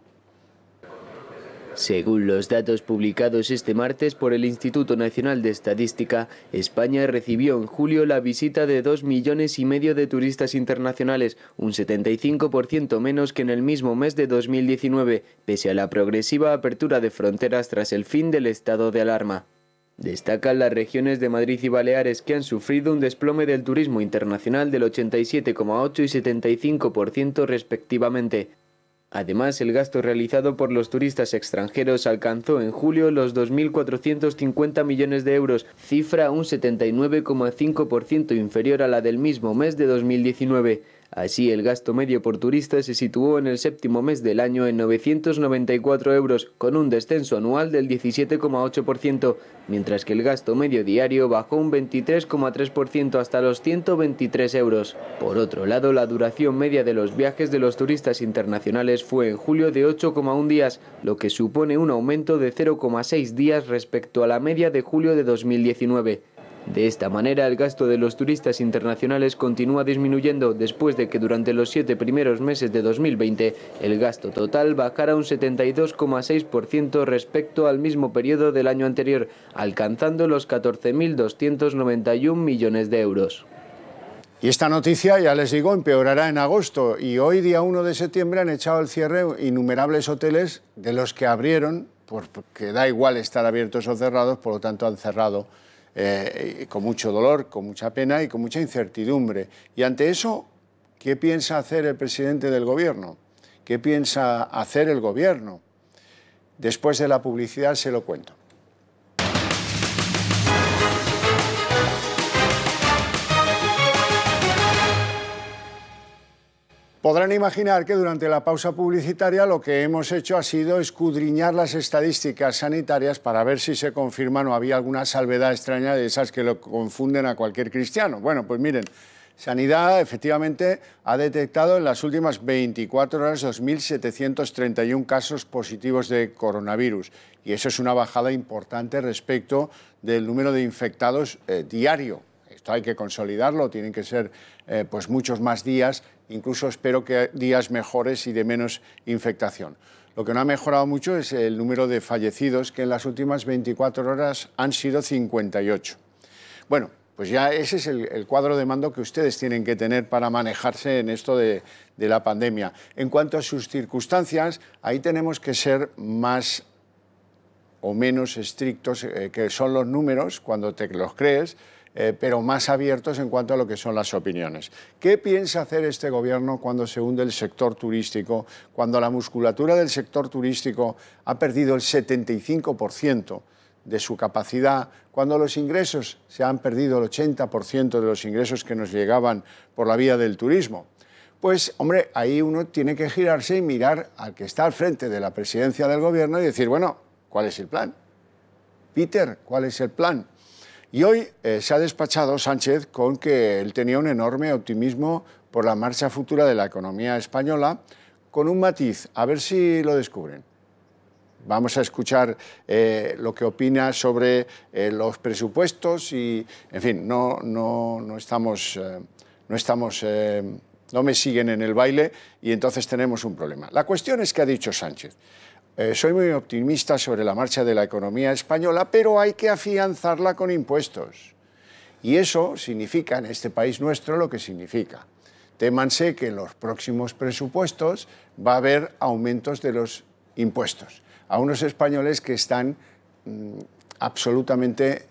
Según los datos publicados este martes por el Instituto Nacional de Estadística, España recibió en julio la visita de dos millones y medio de turistas internacionales, un 75% menos que en el mismo mes de 2019, pese a la progresiva apertura de fronteras tras el fin del estado de alarma. Destacan las regiones de Madrid y Baleares que han sufrido un desplome del turismo internacional del 87,8 y 75% respectivamente. Además, el gasto realizado por los turistas extranjeros alcanzó en julio los 2.450 millones de euros, cifra un 79,5% inferior a la del mismo mes de 2019. Así, el gasto medio por turista se situó en el séptimo mes del año en 994 euros, con un descenso anual del 17,8%, mientras que el gasto medio diario bajó un 23,3% hasta los 123 euros. Por otro lado, la duración media de los viajes de los turistas internacionales fue en julio de 8,1 días, lo que supone un aumento de 0,6 días respecto a la media de julio de 2019. De esta manera, el gasto de los turistas internacionales continúa disminuyendo después de que durante los siete primeros meses de 2020 el gasto total bajara un 72,6% respecto al mismo periodo del año anterior, alcanzando los 14.291 millones de euros. Y esta noticia, ya les digo, empeorará en agosto y hoy, día 1 de septiembre, han echado al cierre innumerables hoteles de los que abrieron, porque da igual estar abiertos o cerrados, por lo tanto han cerrado eh, con mucho dolor, con mucha pena y con mucha incertidumbre. Y ante eso, ¿qué piensa hacer el presidente del gobierno? ¿Qué piensa hacer el gobierno? Después de la publicidad se lo cuento. Podrán imaginar que durante la pausa publicitaria lo que hemos hecho ha sido escudriñar las estadísticas sanitarias para ver si se confirman o había alguna salvedad extraña de esas que lo confunden a cualquier cristiano. Bueno, pues miren, Sanidad efectivamente ha detectado en las últimas 24 horas 2.731 casos positivos de coronavirus y eso es una bajada importante respecto del número de infectados eh, diario. Esto hay que consolidarlo, tienen que ser eh, pues muchos más días Incluso espero que días mejores y de menos infectación. Lo que no ha mejorado mucho es el número de fallecidos, que en las últimas 24 horas han sido 58. Bueno, pues ya ese es el, cuadro de mando que ustedes tienen que tener para manejarse en esto de, la pandemia. En cuanto a sus circunstancias, ahí tenemos que ser más o menos estrictos, eh, que son los números, cuando te los crees, eh, pero más abiertos en cuanto a lo que son las opiniones. ¿Qué piensa hacer este gobierno cuando se hunde el sector turístico, cuando la musculatura del sector turístico ha perdido el 75%? de su capacidad, cuando los ingresos se han perdido el 80% de los ingresos que nos llegaban por la vía del turismo. Pues hombre, ahí uno tiene que girarse y mirar al que está al frente de la presidencia del gobierno y decir, bueno, ¿cuál es el plan? Peter, ¿cuál es el plan? Y hoy eh, se ha despachado Sánchez con que él tenía un enorme optimismo por la marcha futura de la economía española, con un matiz, a ver si lo descubren. Vamos a escuchar eh, lo que opina sobre eh, los presupuestos y, en fin, no, no, estamos, no, estamos no me siguen en el baile y entonces tenemos un problema. La cuestión es que ha dicho Sánchez, eh, soy muy optimista sobre la marcha de la economía española, pero hay que afianzarla con impuestos. Y eso significa en este país nuestro lo que significa. Témanse que en los próximos presupuestos va a haber aumentos de los impuestos a unos españoles que están mm, absolutamente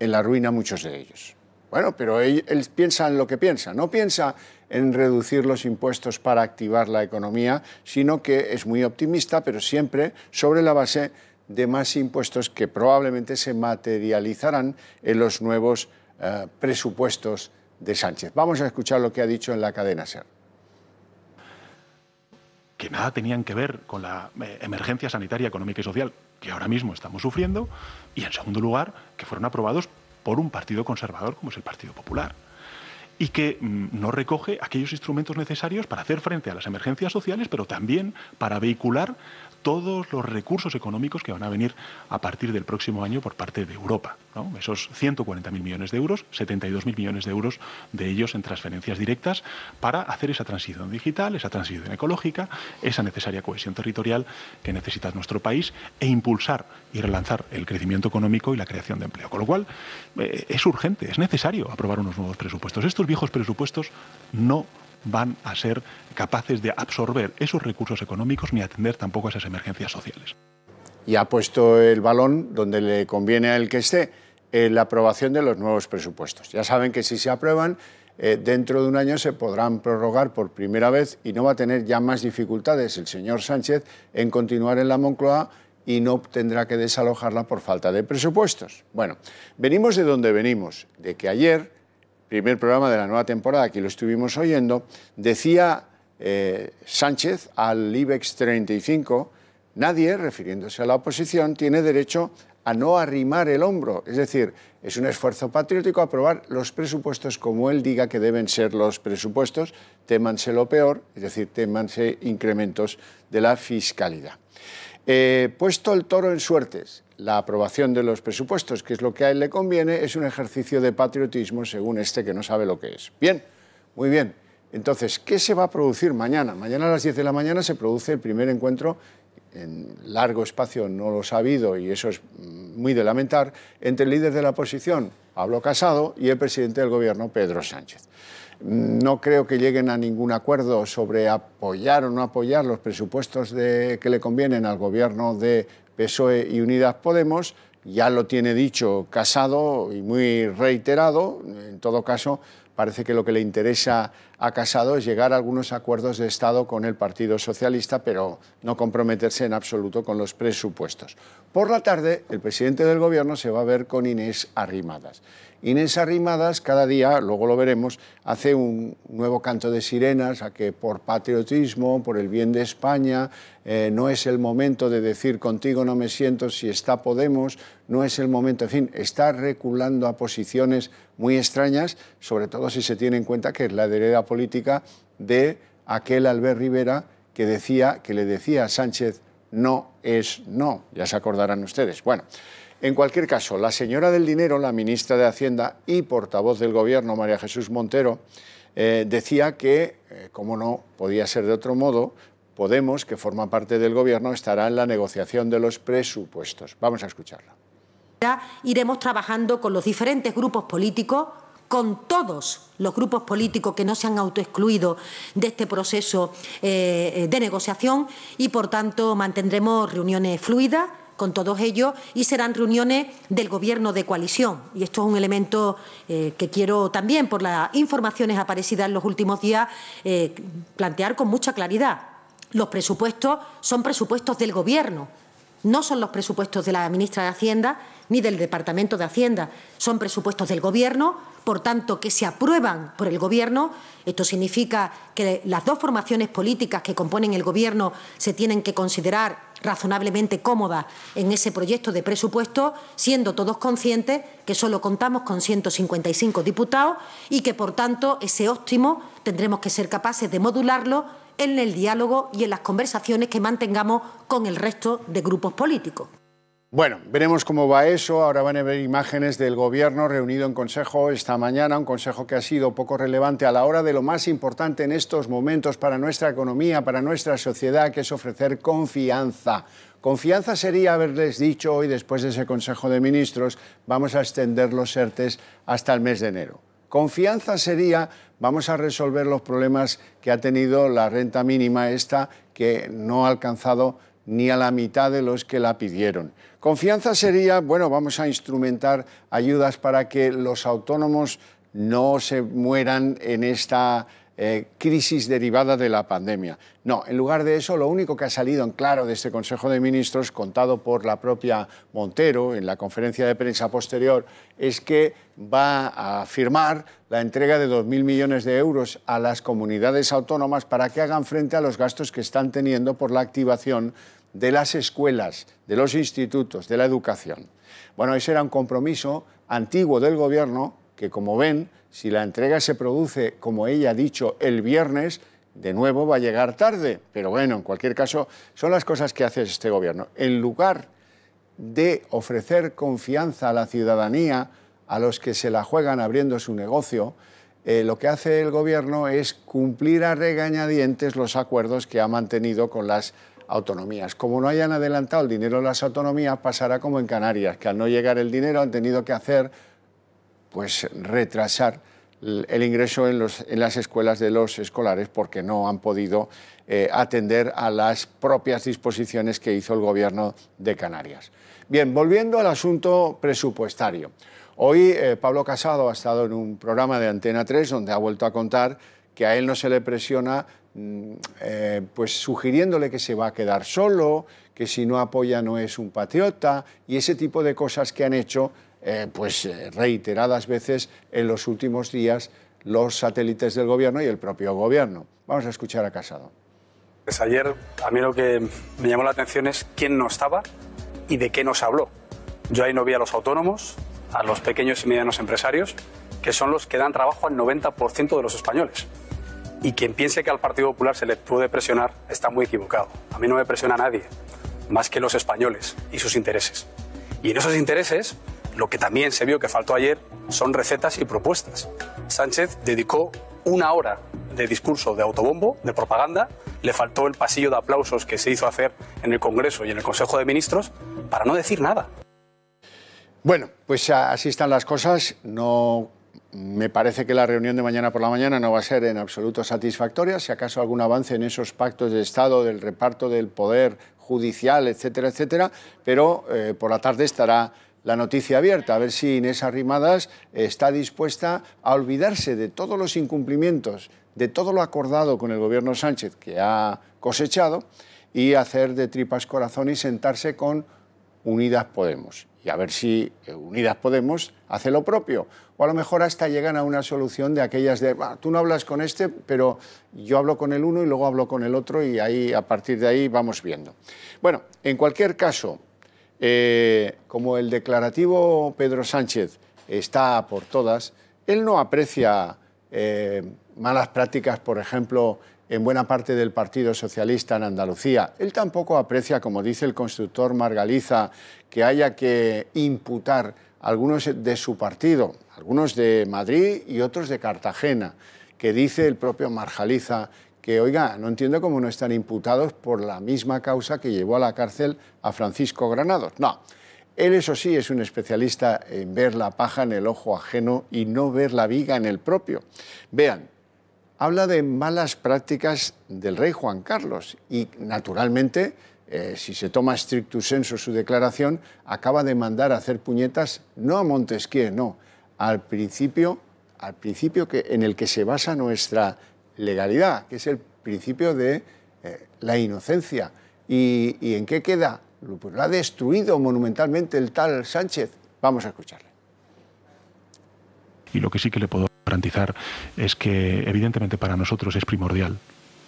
en la ruina, muchos de ellos. Bueno, pero él piensa en lo que piensa, no piensa en reducir los impuestos para activar la economía, sino que es muy optimista, pero siempre sobre la base de más impuestos que probablemente se materializarán en los nuevos eh, presupuestos de Sánchez. Vamos a escuchar lo que ha dicho en la cadena SER que nada tenían que ver con la eh, emergencia sanitaria, económica y social que ahora mismo estamos sufriendo, y en segundo lugar, que fueron aprobados por un partido conservador como es el Partido Popular y que mm, no recoge aquellos instrumentos necesarios para hacer frente a las emergencias sociales, pero también para vehicular todos los recursos económicos que van a venir a partir del próximo año por parte de Europa. Esos 140.000 millones de euros, 72.000 millones de euros de ellos en transferencias directas para hacer esa transición digital, esa transición ecológica, esa necesaria cohesión territorial que necesita nuestro país e impulsar y relanzar el crecimiento económico y la creación de empleo. Con lo cual, eh, es urgente, es necesario aprobar unos nuevos presupuestos. Estos viejos presupuestos no van a ser capaces de absorber esos recursos económicos ni atender tampoco esas emergencias sociales. Y ha puesto el balón donde le conviene al que esté, en la aprobación de los nuevos presupuestos. Ya saben que si se aprueban, eh, dentro de un año se podrán prorrogar por primera vez y no va a tener ya más dificultades el señor Sánchez en continuar en la Moncloa y no tendrá que desalojarla por falta de presupuestos. Bueno, venimos de donde venimos, de que ayer primer programa de la nueva temporada, que lo estuvimos oyendo, decía eh, Sánchez al IBEX 35, nadie, refiriéndose a la oposición, tiene derecho a no arrimar el hombro. Es decir, es un esfuerzo patriótico aprobar los presupuestos como él diga que deben ser los presupuestos, témanse lo peor, es decir, témanse incrementos de la fiscalidad. Eh, puesto el toro en suertes, la aprobación de los presupuestos, que es lo que a él le conviene, es un ejercicio de patriotismo, según este que no sabe lo que es. Bien, muy bien. Entonces, ¿qué se va a producir mañana? Mañana a las 10 de la mañana se produce el primer encuentro, en largo espacio no lo ha habido y eso es mm, muy de lamentar, entre el líder de la oposición, Pablo Casado, y el presidente del gobierno, Pedro Sánchez. Mm, no creo que lleguen a ningún acuerdo sobre apoyar o no apoyar los presupuestos de, que le convienen al gobierno de PSOE y Unidad Podemos, ya lo tiene dicho Casado y muy reiterado, en todo caso parece que lo que le interesa a Casado es llegar a algunos acuerdos de Estado con el Partido Socialista, pero no comprometerse en absoluto con los presupuestos. Por la tarde, el presidente del Gobierno se va a ver con Inés Arrimadas. Inés Arrimadas cada día, luego lo veremos, hace un nuevo canto de sirenas a que por patriotismo, por el bien de España, eh, no es el momento de decir contigo no me siento si está Podemos, no es el momento, en fin, está reculando a posiciones muy extrañas, sobre todo si se tiene en cuenta que es la heredera política de aquel Albert Rivera que, decía, que le decía a Sánchez no es no, ya se acordarán ustedes. Bueno, en cualquier caso, la señora del dinero, la ministra de Hacienda y portavoz del Gobierno, María Jesús Montero, eh, decía que, eh, como no podía ser de otro modo, Podemos, que forma parte del Gobierno, estará en la negociación de los presupuestos. Vamos a escucharla. Iremos trabajando con los diferentes grupos políticos, con todos los grupos políticos que no se han autoexcluido de este proceso eh, de negociación y, por tanto, mantendremos reuniones fluidas con todos ellos y serán reuniones del Gobierno de coalición. Y esto es un elemento eh, que quiero también, por las informaciones aparecidas en los últimos días, eh, plantear con mucha claridad. Los presupuestos son presupuestos del Gobierno, no son los presupuestos de la ministra de Hacienda ni del Departamento de Hacienda, son presupuestos del Gobierno, por tanto, que se aprueban por el Gobierno. Esto significa que las dos formaciones políticas que componen el Gobierno se tienen que considerar razonablemente cómoda en ese proyecto de presupuesto, siendo todos conscientes que solo contamos con 155 diputados y que, por tanto, ese óptimo tendremos que ser capaces de modularlo en el diálogo y en las conversaciones que mantengamos con el resto de grupos políticos. Bueno, veremos cómo va eso. Ahora van a ver imágenes del gobierno reunido en consejo esta mañana, un consejo que ha sido poco relevante a la hora de lo más importante en estos momentos para nuestra economía, para nuestra sociedad, que es ofrecer confianza. Confianza sería haberles dicho hoy, después de ese consejo de ministros, vamos a extender los ERTES hasta el mes de enero. Confianza sería, vamos a resolver los problemas que ha tenido la renta mínima esta, que no ha alcanzado ni a la mitad de los que la pidieron. Confianza sería, bueno, vamos a instrumentar ayudas para que los autónomos no se mueran en esta eh, crisis derivada de la pandemia. No, en lugar de eso, lo único que ha salido en claro de este Consejo de Ministros, contado por la propia Montero en la conferencia de prensa posterior, es que va a firmar la entrega de 2.000 millones de euros a las comunidades autónomas para que hagan frente a los gastos que están teniendo por la activación de las escuelas, de los institutos, de la educación. Bueno, ese era un compromiso antiguo del Gobierno que, como ven, si la entrega se produce, como ella ha dicho, el viernes, de nuevo va a llegar tarde. Pero bueno, en cualquier caso, son las cosas que hace este gobierno. En lugar de ofrecer confianza a la ciudadanía, a los que se la juegan abriendo su negocio, eh, lo que hace el gobierno es cumplir a regañadientes los acuerdos que ha mantenido con las autonomías. Como no hayan adelantado el dinero las autonomías, pasará como en Canarias, que al no llegar el dinero han tenido que hacer pues retrasar el ingreso en, las escuelas de los escolares porque no han podido eh, atender a las propias disposiciones que hizo el Gobierno de Canarias. Bien, volviendo al asunto presupuestario. Hoy eh, Pablo Casado ha estado en un programa de Antena 3 donde ha vuelto a contar que a él no se le presiona mm, eh, pues sugiriéndole que se va a quedar solo, que si no apoya no es un patriota y ese tipo de cosas que han hecho eh, pues eh, reiteradas veces en los últimos días los satélites del gobierno y el propio gobierno. Vamos a escuchar a Casado. Pues ayer a mí lo que me llamó la atención es quién no estaba y de qué nos habló. Yo ahí no vi a los autónomos, a los pequeños y medianos empresarios, que son los que dan trabajo al 90% de los españoles. Y quien piense que al Partido Popular se le puede presionar está muy equivocado. A mí no me presiona nadie, más que los españoles y sus intereses. Y en esos intereses lo que también se vio que faltó ayer son recetas y propuestas. Sánchez dedicó una hora de discurso de autobombo, de propaganda, le faltó el pasillo de aplausos que se hizo hacer en el Congreso y en el Consejo de Ministros para no decir nada. Bueno, pues así están las cosas. No me parece que la reunión de mañana por la mañana no va a ser en absoluto satisfactoria. Si acaso algún avance en esos pactos de Estado, del reparto del poder judicial, etcétera, etcétera. Pero eh, por la tarde estará la noticia abierta, a ver si Inés Arrimadas está dispuesta a olvidarse de todos los incumplimientos, de todo lo acordado con el gobierno Sánchez que ha cosechado y hacer de tripas corazón y sentarse con Unidas Podemos. Y a ver si eh, Unidas Podemos hace lo propio. O a lo mejor hasta llegan a una solución de aquellas de, tú no hablas con este, pero yo hablo con el uno y luego hablo con el otro y ahí a partir de ahí vamos viendo. Bueno, en cualquier caso, eh, como el declarativo Pedro Sánchez está por todas, él no aprecia eh, malas prácticas, por ejemplo, en buena parte del Partido Socialista en Andalucía. Él tampoco aprecia, como dice el constructor Margaliza, que haya que imputar algunos de su partido, algunos de Madrid y otros de Cartagena, que dice el propio Margaliza que, oiga, no entiendo cómo no están imputados por la misma causa que llevó a la cárcel a Francisco Granados. No, él eso sí es un especialista en ver la paja en el ojo ajeno y no ver la viga en el propio. Vean, habla de malas prácticas del rey Juan Carlos y, naturalmente, eh, si se toma stricto senso su declaración, acaba de mandar a hacer puñetas no a Montesquieu, no, al principio, al principio que, en el que se basa nuestra legalidad, que es el principio de eh, la inocencia. ¿Y, en qué queda? Pues lo ha destruido monumentalmente el tal Sánchez. Vamos a escucharle. Y lo que sí que le puedo garantizar es que evidentemente para nosotros es primordial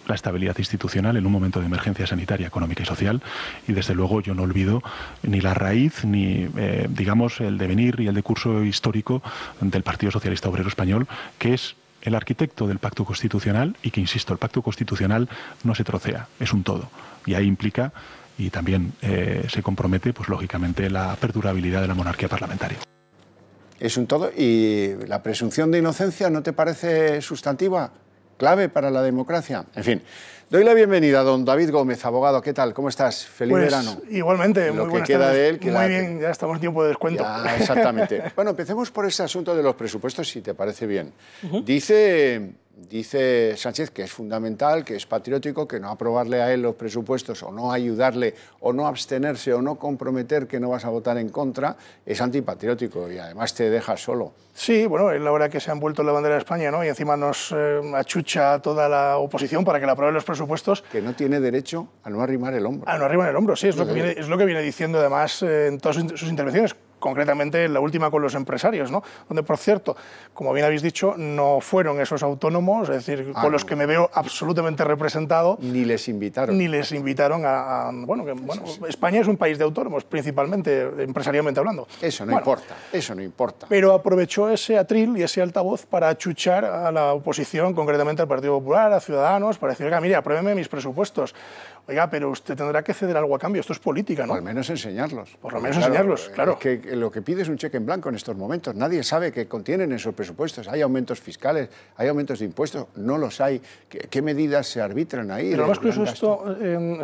la estabilidad institucional en un momento de emergencia sanitaria, económica y social. Y desde luego yo no olvido ni la raíz, ni eh, digamos el devenir y el decurso histórico del Partido Socialista Obrero Español, que es el arquitecto del pacto constitucional y que, insisto, el pacto constitucional no se trocea, es un todo. Y ahí implica y también eh, se compromete, pues lógicamente, la perdurabilidad de la monarquía parlamentaria. Es un todo. ¿Y la presunción de inocencia no te parece sustantiva? Clave para la democracia. En fin. Doy la bienvenida a don David Gómez, abogado. ¿Qué tal? ¿Cómo estás? Feliz pues, verano. Igualmente, muy que Muy bien, ya estamos en tiempo de descuento. exactamente. bueno, empecemos por ese asunto de los presupuestos, si te parece bien. Dice Dice Sánchez que es fundamental, que es patriótico, que no aprobarle a él los presupuestos o no ayudarle o no abstenerse o no comprometer que no vas a votar en contra es antipatriótico y además te deja solo. Sí, bueno, es la hora que se han vuelto la bandera de España ¿no? y encima nos eh, achucha toda la oposición para que le aprueben los presupuestos. Que no tiene derecho a no arrimar el hombro. A no arrimar el hombro, sí, es lo que viene, es lo que viene diciendo además eh, en todas sus intervenciones concretamente la última con los empresarios, ¿no? donde, por cierto, como bien habéis dicho, no fueron esos autónomos, es decir, ah, con los que me veo absolutamente representado. Ni les invitaron. Ni les invitaron a... bueno, España es un país de autónomos, principalmente, empresarialmente hablando. Eso no importa, eso no importa. Pero aprovechó ese atril y ese altavoz para achuchar a la oposición, concretamente al Partido Popular, a Ciudadanos, para decir, mira, apruébeme mis presupuestos. Oiga, pero usted tendrá que ceder algo a cambio, esto es política, ¿no? Por al menos enseñarlos. Por lo menos enseñarlos, eh, claro. que lo que pide es un cheque en blanco en estos momentos. Nadie sabe qué contienen esos presupuestos. Hay aumentos fiscales, hay aumentos de impuestos, no los hay. ¿Qué, medidas se arbitran ahí? Pero lo más esto, eh,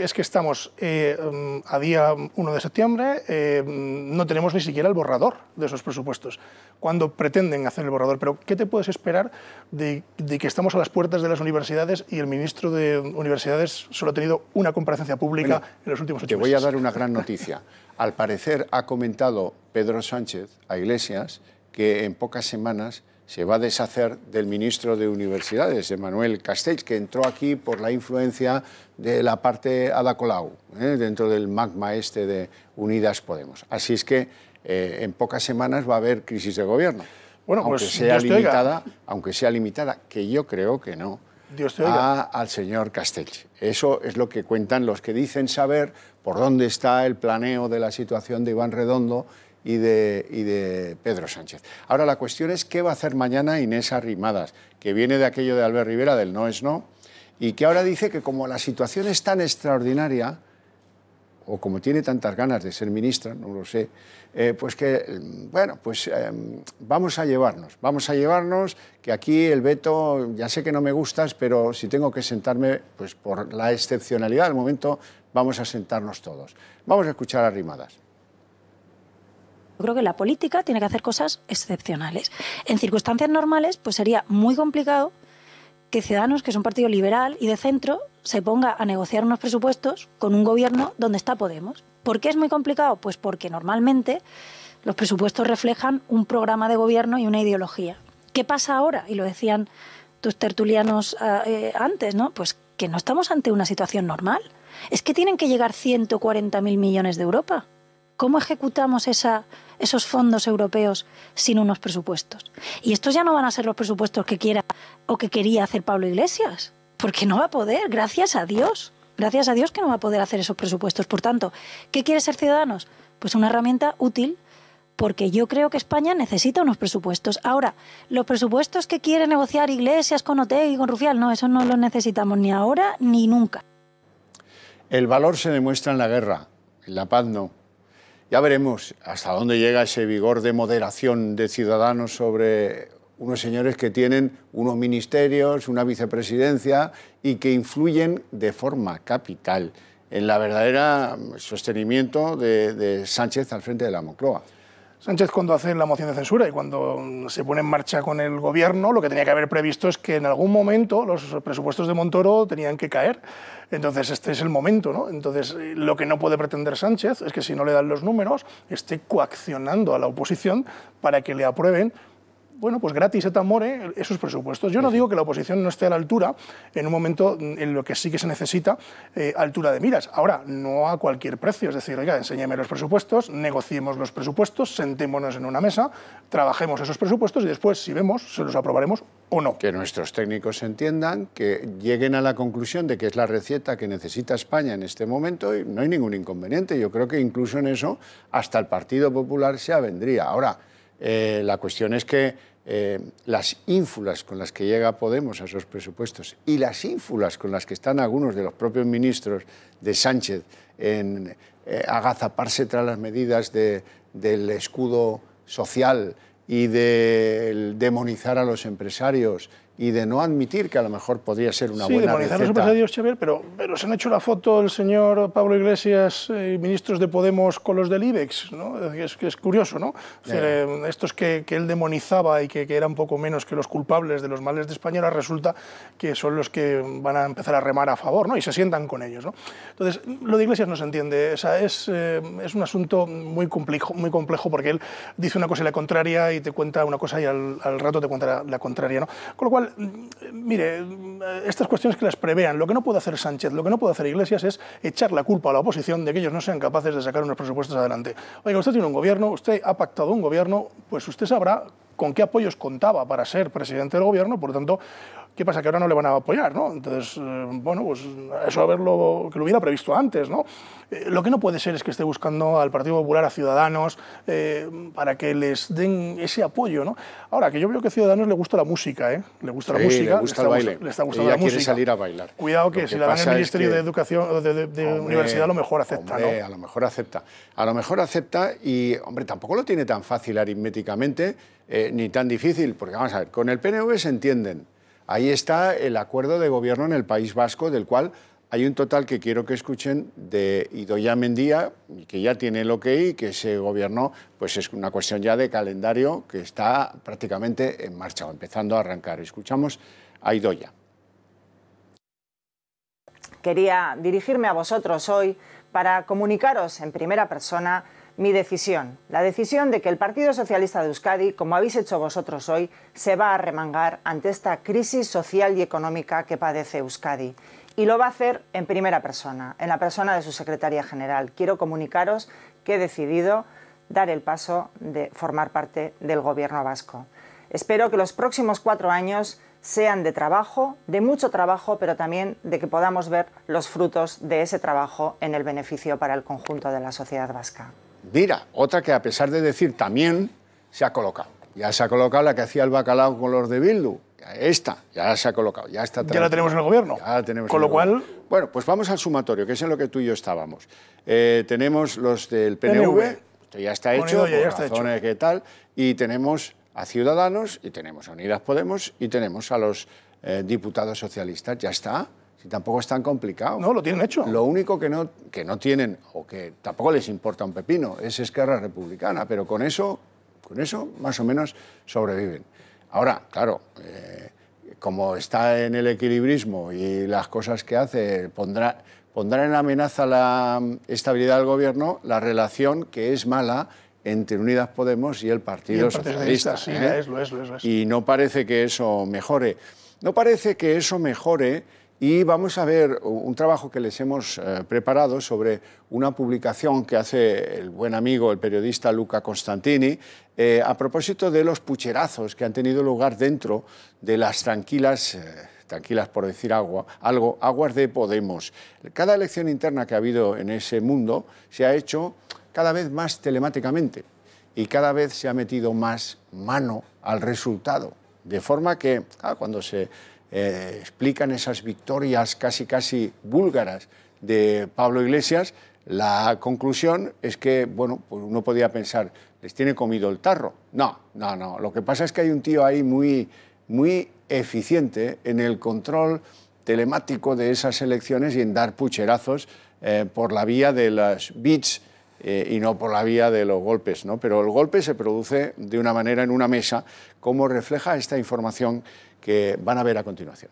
es que estamos eh, a día 1 de septiembre, no tenemos ni siquiera el borrador de esos presupuestos, cuando pretenden hacer el borrador. Pero ¿qué te puedes esperar de, que estamos a las puertas de las universidades y el ministro de Universidades solo ha tenido una comparecencia pública en los últimos ocho meses. voy a dar una gran noticia. Al parecer ha comentado Pedro Sánchez a Iglesias que en pocas semanas se va a deshacer del ministro de Universidades, Emanuel Castells, que entró aquí por la influencia de la parte Adacolau ¿eh? dentro del magma este de Unidas Podemos. Así es que eh, en pocas semanas va a haber crisis de gobierno. Bueno, aunque pues sea limitada, aunque sea limitada, que yo creo que no. al señor Castelli. Eso es lo que cuentan los que dicen saber por dónde está el planeo de la situación de Iván Redondo y de, y de, Pedro Sánchez. Ahora la cuestión es qué va a hacer mañana Inés Arrimadas, que viene de aquello de Albert Rivera, del no es no, y que ahora dice que como la situación es tan extraordinaria, o como tiene tantas ganas de ser ministra, no lo sé, eh, pues que, mm, bueno, pues eh, vamos a llevarnos, vamos a llevarnos, que aquí el veto, ya sé que no me gustas, pero si tengo que sentarme, pues por la excepcionalidad del momento, vamos a sentarnos todos. Vamos a escuchar a Rimadas. Yo creo que la política tiene que hacer cosas excepcionales. En circunstancias normales, pues sería muy complicado que Ciudadanos, que es un partido liberal y de centro, se ponga a negociar unos presupuestos con un gobierno donde está Podemos. ¿Por qué es muy complicado? Pues porque normalmente los presupuestos reflejan un programa de gobierno y una ideología. ¿Qué pasa ahora? Y lo decían tus tertulianos ah, eh, antes, ¿no? Pues que no estamos ante una situación normal. Es que tienen que llegar 140.000 millones de Europa. ¿Cómo ejecutamos esos fondos europeos sin unos presupuestos? Y estos ya no van a ser los presupuestos que quiera o que quería hacer Pablo Iglesias, porque no va a poder, gracias a Dios. Gracias a Dios que no va a poder hacer esos presupuestos. Por tanto, ¿qué quiere ser Ciudadanos? Pues una herramienta útil porque yo creo que España necesita unos presupuestos. Ahora, los presupuestos que quiere negociar Iglesias con Ote y con Rufial, no, eso no los necesitamos ni ahora ni nunca. El valor se demuestra en la guerra, en la paz no. Ya veremos hasta dónde llega ese vigor de moderación de ciudadanos sobre unos señores que tienen unos ministerios, una vicepresidencia y que influyen de forma capital en la verdadera mm, sostenimiento de, Sánchez al frente de la Moncloa. Sánchez cuando hace la moción de censura y cuando se pone en marcha con el gobierno, lo que tenía que haber previsto es que en algún momento los presupuestos de Montoro tenían que caer. Entonces este es el momento, ¿no? Entonces eh, lo que no puede pretender Sánchez es que si no le dan los números esté coaccionando a la oposición para que le aprueben bueno, pues gratis et amore esos presupuestos. Yo no digo que la oposición no esté a la altura en un momento en lo que sí que se necesita eh, altura de miras. Ahora, no a cualquier precio, es decir, oiga, enséñame los presupuestos, negociemos los presupuestos, sentémonos en una mesa, trabajemos esos presupuestos y después, si vemos, se los aprobaremos o no. Que nuestros técnicos entiendan, que lleguen a la conclusión de que es la receta que necesita España en este momento y no hay ningún inconveniente. Yo creo que incluso en eso hasta el Partido Popular se avendría. Ahora, eh, la cuestión es que eh, las ínfulas con las que llega Podemos a esos presupuestos y las ínfulas con las que están algunos de los propios ministros de Sánchez en eh, agazaparse tras las medidas del escudo social y de demonizar a los empresarios y de no admitir que a lo mejor podría ser una sí, buena receta. Dios, Xavier, pero, pero se han hecho la foto el señor Pablo Iglesias eh, y ministros de Podemos con los del IBEX, ¿no? Es, es curioso, ¿no? Eh, estos que, que, él demonizaba y que, que, eran poco menos que los culpables de los males de España, ahora resulta que son los que van a empezar a remar a favor, ¿no? Y se sientan con ellos, ¿no? Entonces, lo de Iglesias no se entiende, o es, eh, es un asunto muy complejo, muy complejo porque él dice una cosa y la contraria y te cuenta una cosa y al, rato te cuenta la, la contraria, ¿no? Con lo cual, mire, estas cuestiones que las prevean, lo que no puede hacer Sánchez, lo que no puede hacer Iglesias es echar la culpa a la oposición de que ellos no sean capaces de sacar unos presupuestos adelante. Oiga, usted tiene un gobierno, usted ha pactado un gobierno, pues usted sabrá con qué apoyos contaba para ser presidente del gobierno, por lo tanto, ¿qué pasa? Que ahora no le van a apoyar, ¿no? Entonces, eh, bueno, pues eso haberlo, que lo hubiera previsto antes, ¿no? Eh, lo que no puede ser es que esté buscando al Partido Popular, a Ciudadanos, eh, para que les den ese apoyo, ¿no? Ahora, que yo veo que a Ciudadanos le gusta la música, ¿eh? Le gusta la música. le gusta el baile. está gustando la música. salir a bailar. Cuidado que, si la dan el Ministerio de Educación, de, de, Universidad, a lo mejor acepta, a lo mejor acepta. A lo mejor acepta y, hombre, tampoco lo tiene tan fácil aritméticamente, eh, ni tan difícil, porque vamos a ver, con el PNV se entienden. Ahí está el acuerdo de gobierno en el País Vasco, del cual hay un total que quiero que escuchen de Idoya Mendía, que ya tiene lo que ok, que ese gobierno pues es una cuestión ya de calendario que está prácticamente en marcha o empezando a arrancar. Escuchamos a Idoya. Quería dirigirme a vosotros hoy para comunicaros en primera persona mi decisión, la decisión de que el Partido Socialista de Euskadi, como habéis hecho vosotros hoy, se va a remangar ante esta crisis social y económica que padece Euskadi. Y lo va a hacer en primera persona, en la persona de su secretaria general. Quiero comunicaros que he decidido dar el paso de formar parte del Gobierno vasco. Espero que los próximos cuatro años sean de trabajo, de mucho trabajo, pero también de que podamos ver los frutos de ese trabajo en el beneficio para el conjunto de la sociedad vasca. Mira, otra que a pesar de decir también, se ha colocado. Ya se ha colocado la que hacía el bacalao con los de Bildu. Esta, ya se ha colocado. Ya, está ya la tenemos en el gobierno. Ya tenemos con lo cual... Bueno, pues vamos al sumatorio, que es en lo que tú y yo estábamos. Eh, tenemos los del PNV, ya está hecho, por tal, y tenemos a Ciudadanos, y tenemos a Unidas Podemos, y tenemos a los eh, diputados socialistas. Ya está tampoco es tan complicado. No, lo tienen hecho. Lo único que no, que no tienen, o que tampoco les importa un pepino, es Esquerra Republicana, pero con eso, con eso más o menos sobreviven. Ahora, claro, eh, como está en el equilibrismo y las cosas que hace, pondrá, pondrá en amenaza la mm, estabilidad del gobierno la relación que es mala entre Unidas Podemos y el Partido, Socialista. Y no parece que eso mejore. No parece que eso mejore y vamos a ver un trabajo que les hemos eh, preparado sobre una publicación que hace el buen amigo, el periodista Luca Constantini, eh, a propósito de los pucherazos que han tenido lugar dentro de las tranquilas... Eh, tranquilas por decir agua, algo, aguas de Podemos. Cada elección interna que ha habido en ese mundo se ha hecho cada vez más telemáticamente y cada vez se ha metido más mano al resultado. De forma que ah, cuando se eh, explican esas victorias casi casi búlgaras de Pablo Iglesias, la conclusión es que, bueno, pues uno podía pensar, les tiene comido el tarro. No, no, no. Lo que pasa es que hay un tío ahí muy, muy eficiente en el control telemático de esas elecciones y en dar pucherazos eh, por la vía de las bits eh, y no por la vía de los golpes. ¿no? Pero el golpe se produce de una manera en una mesa, como refleja esta información que van a ver a continuación.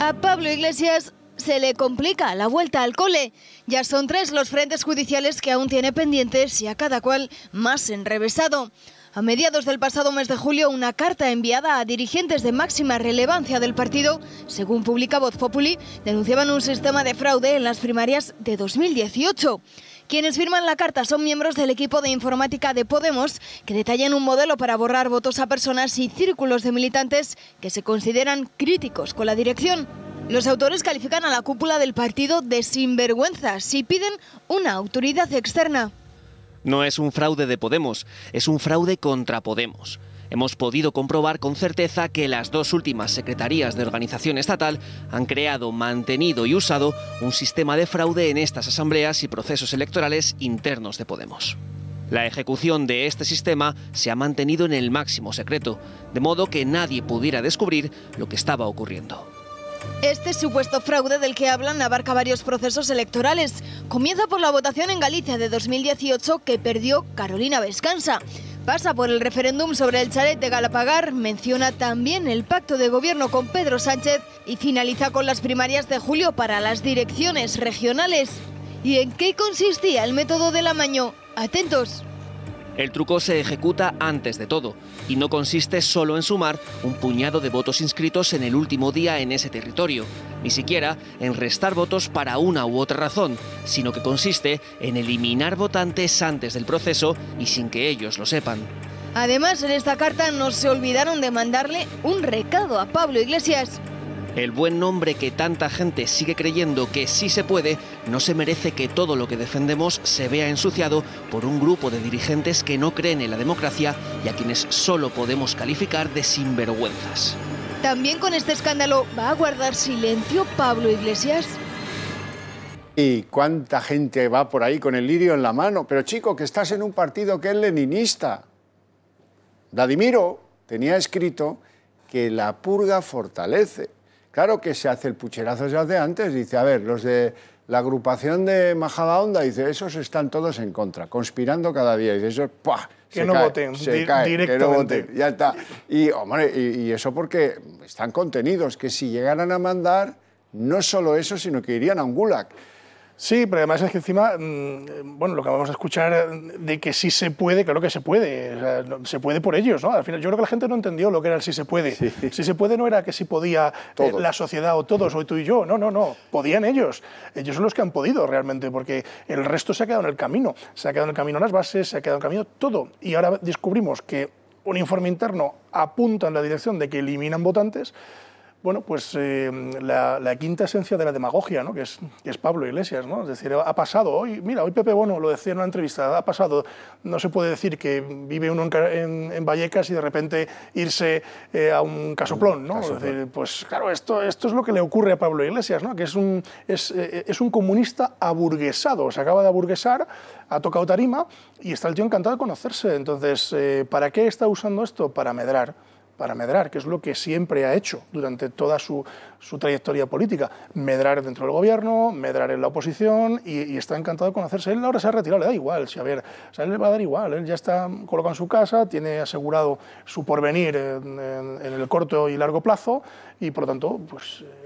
A Pablo Iglesias se le complica la vuelta al cole. Ya son tres los frentes judiciales que aún tiene pendientes y a cada cual más enrevesado. A mediados del pasado mes de julio, una carta enviada a dirigentes de máxima relevancia del partido, según publica Voz Populi, denunciaban un sistema de fraude en las primarias de 2018. Quienes firman la carta son miembros del equipo de informática de Podemos, que detallan un modelo para borrar votos a personas y círculos de militantes que se consideran críticos con la dirección. Los autores califican a la cúpula del partido de sinvergüenza y piden una autoridad externa. No es un fraude de Podemos, es un fraude contra Podemos hemos podido comprobar con certeza que las dos últimas secretarías de organización estatal han creado, mantenido y usado un sistema de fraude en estas asambleas y procesos electorales internos de Podemos. La ejecución de este sistema se ha mantenido en el máximo secreto, de modo que nadie pudiera descubrir lo que estaba ocurriendo. Este supuesto fraude del que hablan abarca varios procesos electorales. Comienza por la votación en Galicia de 2018 que perdió Carolina Vescansa. Pasa por el referéndum sobre el chalet de Galapagar, menciona también el pacto de gobierno con Pedro Sánchez y finaliza con las primarias de julio para las direcciones regionales. ¿Y en qué consistía el método la amaño? Atentos. El truco se ejecuta antes de todo y no consiste solo en sumar un puñado de votos inscritos en el último día en ese territorio, ni siquiera en restar votos para una u otra razón, sino que consiste en eliminar votantes antes del proceso y sin que ellos lo sepan. Además, en esta carta no se olvidaron de mandarle un recado a Pablo Iglesias el buen nombre que tanta gente sigue creyendo que sí se puede, no se merece que todo lo que defendemos se vea ensuciado por un grupo de dirigentes que no creen en la democracia y a quienes solo podemos calificar de sinvergüenzas. También con este escándalo va a guardar silencio Pablo Iglesias. ¿Y cuánta gente va por ahí con el lirio en la mano? Pero chico, que estás en un partido que es leninista. Vladimiro tenía escrito que la purga fortalece. Claro que se hace el pucherazo, ya de antes, dice, a ver, los de la agrupación de Majada Onda, dice, esos están todos en contra, conspirando cada día, dice, esos, Que no voten, directamente. ya está. Y, y eso porque están contenidos, que si llegaran a mandar, no solo eso, sino que irían a un gulag. Sí, pero además es que encima, mm, bueno, lo que vamos a escuchar de que sí se puede, claro que se puede, se puede por ellos, ¿no? Al final yo creo que la gente no entendió lo que era el sí se puede. Sí. Si se puede no era que si podía eh, la sociedad o todos, o tú y yo, no, no, no, podían ellos. Ellos son los que han podido realmente, porque el resto se ha quedado en el camino, se ha quedado en el camino las bases, se ha quedado en el camino todo. Y ahora descubrimos que un informe interno apunta en la dirección de que eliminan votantes bueno, pues em, la, quinta esencia de la demagogia, ¿no? que, es, Pablo Iglesias, ¿no? es decir, ha pasado hoy, mira, hoy Pepe Bono lo decía en una entrevista, ha pasado, no se puede decir que vive uno en, Vallecas y de repente irse eh, a un casoplón, ¿no? pues claro, esto, es lo que le ocurre a Pablo Iglesias, que es un, es, eh, eh, es un comunista aburguesado, se acaba de aburguesar, ha tocado tarima y está el tío encantado de conocerse, entonces, ¿para qué está usando esto? Para medrar para medrar, que es lo que siempre ha hecho durante toda su, trayectoria política. Medrar dentro del gobierno, medrar en la oposición y, está encantado de conocerse. Él ahora se ha retirado, le da igual, si a ver, o él le va a dar igual, él ya está colocado en su casa, tiene asegurado su porvenir en el corto y largo plazo y por lo tanto, pues eh,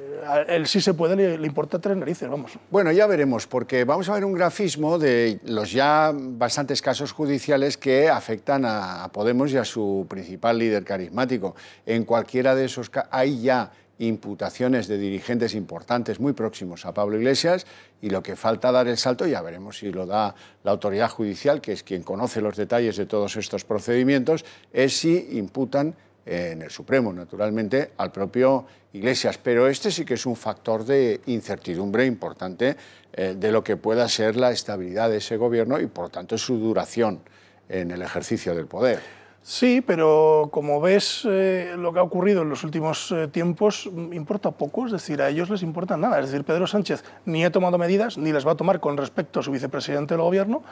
él sí se puede, le, importa tres narices, vamos. Bueno, ya veremos, porque vamos a ver un grafismo de los ya bastantes casos judiciales que afectan a, Podemos y a su principal líder carismático. En cualquiera de esos casos hay ya imputaciones de dirigentes importantes muy próximos a Pablo Iglesias y lo que falta dar el salto ya veremos si lo da la autoridad judicial, que es quien conoce los detalles de todos estos procedimientos, es si imputan en el Supremo, naturalmente, al propio Iglesias. Pero este sí que es un factor de incertidumbre importante eh, de lo que pueda ser la estabilidad de ese gobierno y, por tanto, su duración en el ejercicio del poder. Sí, pero como ves eh, lo que ha ocurrido en los últimos eh, tiempos, mm, importa poco, es decir, a ellos les importa nada. Es decir, Pedro Sánchez ni ha tomado medidas, ni las va a tomar con respecto a su vicepresidente del gobierno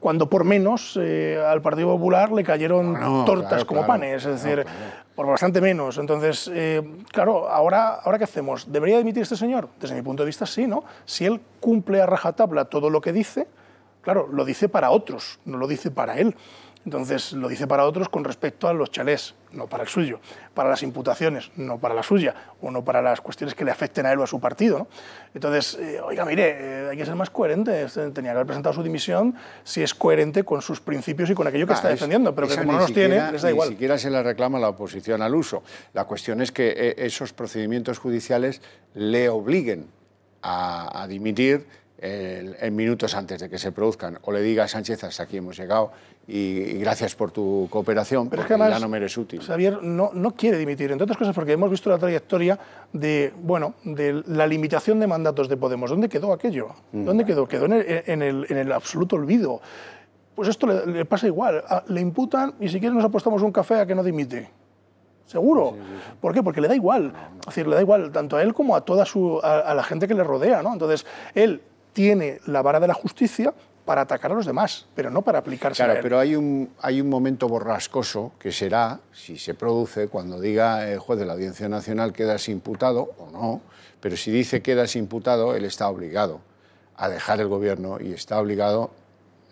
cuando por menos eh, al Partido Popular le cayeron ah, tortas como panes, es decir, por bastante menos. Entonces, eh, claro, ahora, ahora ¿qué hacemos? ¿Debería dimitir este señor? Desde mi punto de vista, sí, ¿no? Si él cumple a rajatabla todo lo que dice, claro, lo dice para otros, no lo dice para él. Entonces lo dice para otros con respecto a los chalés, no para el suyo, para las imputaciones, no para la suya, o no para las cuestiones que le afecten a él o a su partido. Entonces, eh, oiga, mire, eh, hay que ser más coherente, eh, tenía que haber presentado su dimisión si es coherente con sus principios y con aquello que está defendiendo, pero que como no los tiene, les da igual. Ni siquiera se le reclama la oposición al uso. La cuestión es que esos procedimientos judiciales le obliguen a, a dimitir en minutos antes de que se produzcan o le diga a Sánchez hasta aquí hemos llegado y, gracias por tu cooperación, pero es que además, ya no me eres útil. Javier no, no quiere dimitir, entre otras cosas porque hemos visto la trayectoria de, bueno, de la limitación de mandatos de Podemos. ¿Dónde quedó aquello? Mm. ¿Dónde quedó? Quedó en el, en el, absoluto olvido. Pues esto le, pasa igual, ah, le imputan y si nos apostamos un café a que no dimite. Seguro. ¿Por qué? Porque le da igual. Es le da igual tanto a él como a toda su, a la gente que le rodea, ¿no? Entonces, él tiene la vara de la justicia para atacar a los demás, pero no para aplicarse claro, a pero hay un, hay un momento borrascoso que será, si se produce, cuando diga el juez de la Audiencia Nacional quedas imputado o no, pero si dice quedas imputado, él está obligado a dejar el gobierno y está obligado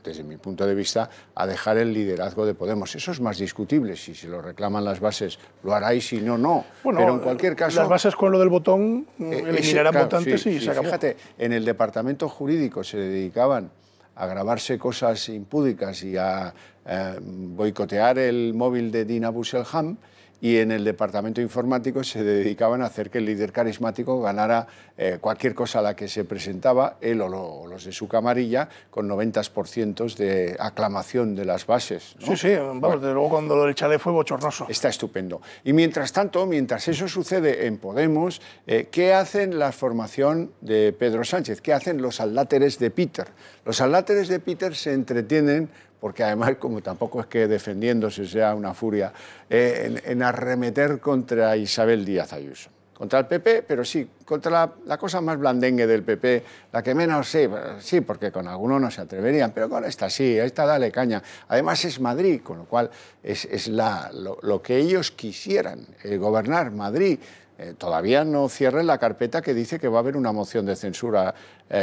desde mi punto de vista, a dejar el liderazgo de Podemos. Eso es más discutible. Si se lo reclaman las bases, lo hará y si no, no. Pero en cualquier caso... Las bases con lo del botón eh, eh, eliminarán votantes sí, Fíjate, en el departamento jurídico se dedicaban a grabarse cosas impúdicas y a eh, boicotear el móvil de Dina Busselham y en el departamento informático se dedicaban a hacer que el líder carismático ganara eh, cualquier cosa a la que se presentaba, él o, los de su camarilla, con 90% de aclamación de las bases. Sí, sí, desde luego cuando lo del Chale fue bochornoso. Está estupendo. Y mientras tanto, mientras eso sucede en Podemos, eh, ¿qué hacen la formación de Pedro Sánchez? ¿Qué hacen los aláteres de Peter? Los aláteres de Peter se entretienen porque además como tampoco es que defendiéndose sea una furia, eh, en, arremeter contra Isabel Díaz Ayuso. Contra el PP, pero sí, contra la, cosa más blandengue del PP, la que menos sí, sí, porque con algunos no se atreverían, pero con esta sí, a esta dale caña. Además es Madrid, con lo cual es, lo, que ellos quisieran, eh, gobernar Madrid. Eh, todavía no cierren la carpeta que dice que va a haber una moción de censura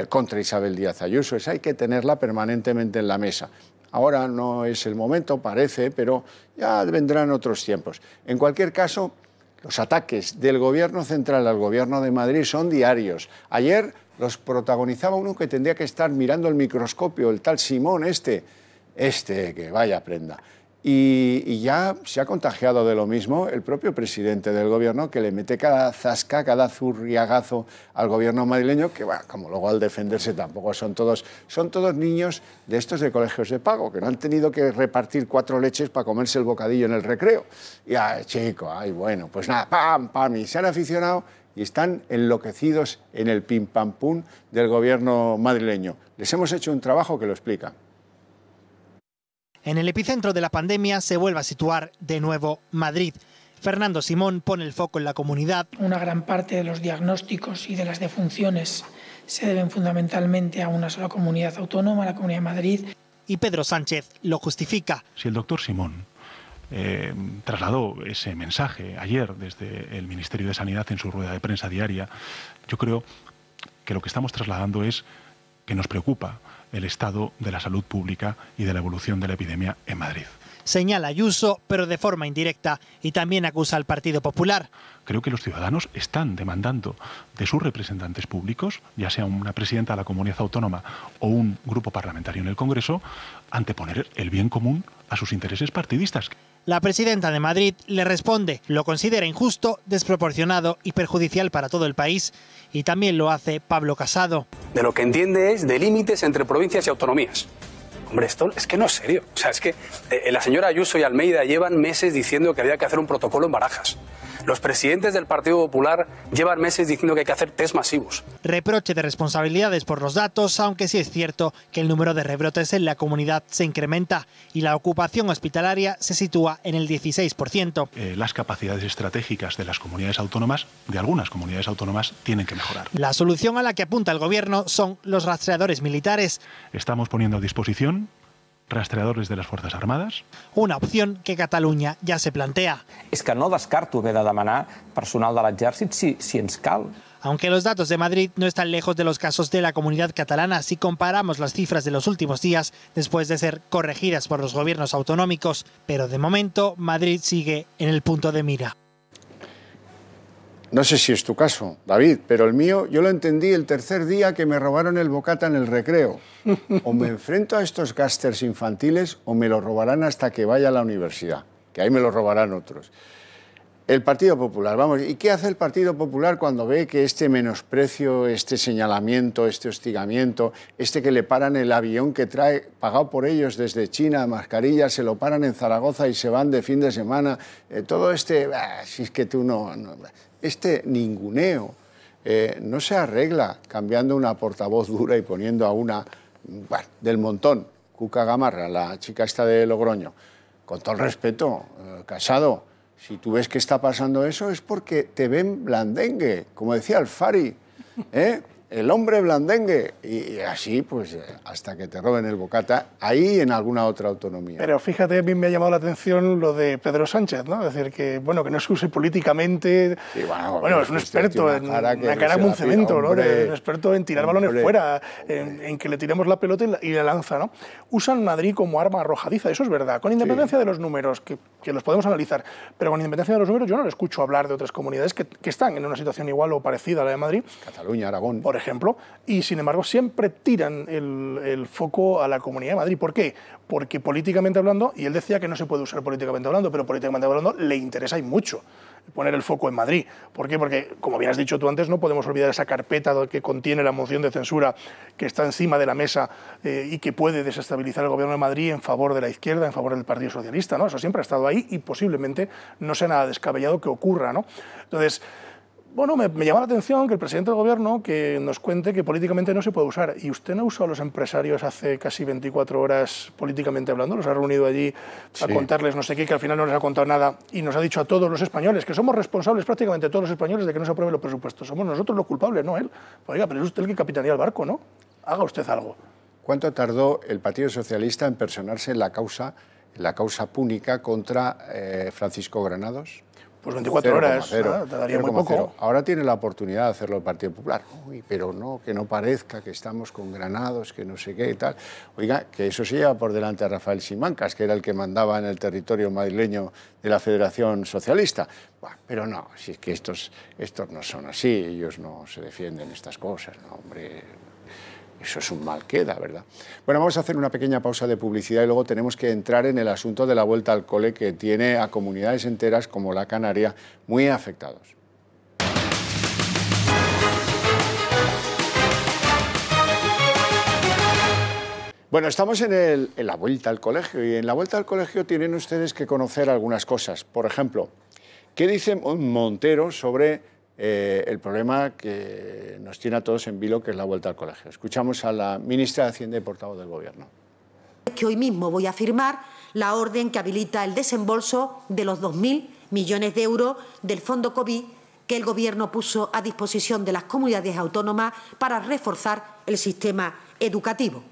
contra Isabel Díaz Ayuso. Esa hay que tenerla permanentemente en la mesa. Ahora no es el momento, parece, pero ya vendrán otros tiempos. En cualquier caso, los ataques del gobierno central al gobierno de Madrid son diarios. Ayer los protagonizaba uno que tendría que estar mirando el microscopio, el tal Simón este, este que vaya prenda. Y, ya se ha contagiado de lo mismo el propio presidente del gobierno que le mete cada zasca, cada zurriagazo al gobierno madrileño, que va, como luego al defenderse tampoco son todos, son todos niños de estos de colegios de pago, que no han tenido que repartir cuatro leches para comerse el bocadillo en el recreo. Y ay, chico, ay, bueno, pues nada, pam, pam, y se han aficionado y están enloquecidos en el pim pam pum del gobierno madrileño. Les hemos hecho un trabajo que lo explica en el epicentro de la pandemia se vuelve a situar de nuevo Madrid. Fernando Simón pone el foco en la comunidad. Una gran parte de los diagnósticos y de las defunciones se deben fundamentalmente a una sola comunidad autónoma, la Comunidad de Madrid. Y Pedro Sánchez lo justifica. Si el doctor Simón eh, trasladó ese mensaje ayer desde el Ministerio de Sanidad en su rueda de prensa diaria, yo creo que lo que estamos trasladando es que nos preocupa el estado de la salud pública y de la evolución de la epidemia en Madrid. Señala Ayuso, pero de forma indirecta, y también acusa al Partido Popular. Creo que los ciudadanos están demandando de sus representantes públicos, ya sea una presidenta de la comunidad autónoma o un grupo parlamentario en el Congreso, anteponer el bien común a sus intereses partidistas. La presidenta de Madrid le responde, lo considera injusto, desproporcionado y perjudicial para todo el país, y también lo hace Pablo Casado. De lo que entiende es de límites entre provincias y autonomías esto es que no es serio. O sea, es que eh, la señora Ayuso y Almeida llevan meses diciendo que había que hacer un protocolo en barajas. Los presidentes del Partido Popular llevan meses diciendo que hay que hacer test masivos. Reproche de responsabilidades por los datos, aunque sí es cierto que el número de rebrotes en la comunidad se incrementa y la ocupación hospitalaria se sitúa en el 16%. Eh, las capacidades estratégicas de las comunidades autónomas, de algunas comunidades autónomas, tienen que mejorar. La solución a la que apunta el gobierno son los rastreadores militares. Estamos poniendo a disposición rastreadores de las Fuerzas Armadas? Una opción que Cataluña ya se plantea. Es que no personal de si, si Aunque los datos de Madrid no están lejos de los casos de la comunidad catalana si comparamos las cifras de los últimos días después de ser corregidas por los gobiernos autonómicos, pero de momento Madrid sigue en el punto de mira. No sé si es tu caso, David, pero el mío yo lo entendí el tercer día que me robaron el bocata en el recreo. O me enfrento a estos gásters infantiles o me lo robarán hasta que vaya a la universidad, que ahí me lo robarán otros. El Partido Popular, vamos, ¿y qué hace el Partido Popular cuando ve que este menosprecio, este señalamiento, este hostigamiento, este que le paran el avión que trae, pagado por ellos desde China, mascarilla, se lo paran en Zaragoza y se van de fin de semana? Eh, todo este, ah, si es que tú no este ninguneo eh, no se arregla cambiando una portavoz dura y poniendo a una del montón, Cuca Gamarra, la chica esta de Logroño. Con todo el respeto, eh, casado, si tú ves que está pasando eso es porque te ven blandengue, como decía Alfari. ¿eh? el hombre blandengue. Y, así, pues, eh, hasta que te roben el bocata, ahí en alguna otra autonomía. Pero fíjate, ...a mí me ha llamado la atención lo de Pedro Sánchez, ¿no? Es decir, que, bueno, que no se use políticamente. bueno, es un experto en la cara como un cemento, ¿no? Es un experto en tirar balones fuera, en, que le tiremos la pelota y la, lanza, ¿no? Usan Madrid como arma arrojadiza, eso es verdad, con independencia de los números, que, los podemos analizar, pero con independencia de los números yo no le escucho hablar de otras comunidades que, que están en una situación igual o parecida a la de Madrid. Cataluña, Aragón. Por ejemplo, ejemplo, y sin embargo siempre tiran el, foco a la Comunidad de Madrid. ¿Por qué? Porque políticamente hablando, y él decía que no se puede usar políticamente hablando, pero políticamente hablando le interesa y mucho poner el foco en Madrid. ¿Por qué? Porque, como bien has dicho tú antes, no podemos olvidar esa carpeta que contiene la moción de censura que está encima de la mesa eh, y que puede desestabilizar el gobierno de Madrid en favor de la izquierda, en favor del Partido Socialista. ¿no? Eso siempre ha estado ahí y posiblemente no sea nada descabellado que ocurra. ¿no? Entonces, bueno, me, llama la atención que el presidente del gobierno que nos cuente que políticamente no se puede usar. Y usted no ha usado a los empresarios hace casi 24 horas políticamente hablando, los ha reunido allí a contarles no sé qué, que al final no les ha contado nada y nos ha dicho a todos los españoles, que somos responsables prácticamente todos los españoles de que no se aprueben los presupuestos. Somos nosotros los culpables, no él. Pues oiga, pero es usted el que capitanea el barco, ¿no? Haga usted algo. ¿Cuánto tardó el Partido Socialista en personarse en la causa, la causa púnica contra eh, Francisco Granados? Pues 24 horas, ah, te daría muy poco. Ahora tiene la oportunidad de hacerlo el Partido Popular. pero no, que no parezca que estamos con granados, que no sé qué y tal. Oiga, que eso se lleva por delante a Rafael Simancas, que era el que mandaba en el territorio madrileño de la Federación Socialista. pero no, si es que estos, estos no son así, ellos no se defienden estas cosas, no, hombre. Eso es un mal queda, ¿verdad? Bueno, vamos a hacer una pequeña pausa de publicidad y luego tenemos que entrar en el asunto de la vuelta al cole que tiene a comunidades enteras como la Canaria muy afectados. Bueno, estamos en, en, la vuelta al colegio y en la vuelta al colegio tienen ustedes que conocer algunas cosas. Por ejemplo, ¿qué dice Montero sobre eh, el problema que nos tiene a todos en vilo, que es la vuelta al colegio. Escuchamos a la ministra de Hacienda y portavoz del Gobierno. Que hoy mismo voy a firmar la orden que habilita el desembolso de los 2.000 millones de euros del Fondo COVID que el Gobierno puso a disposición de las comunidades autónomas para reforzar el sistema educativo.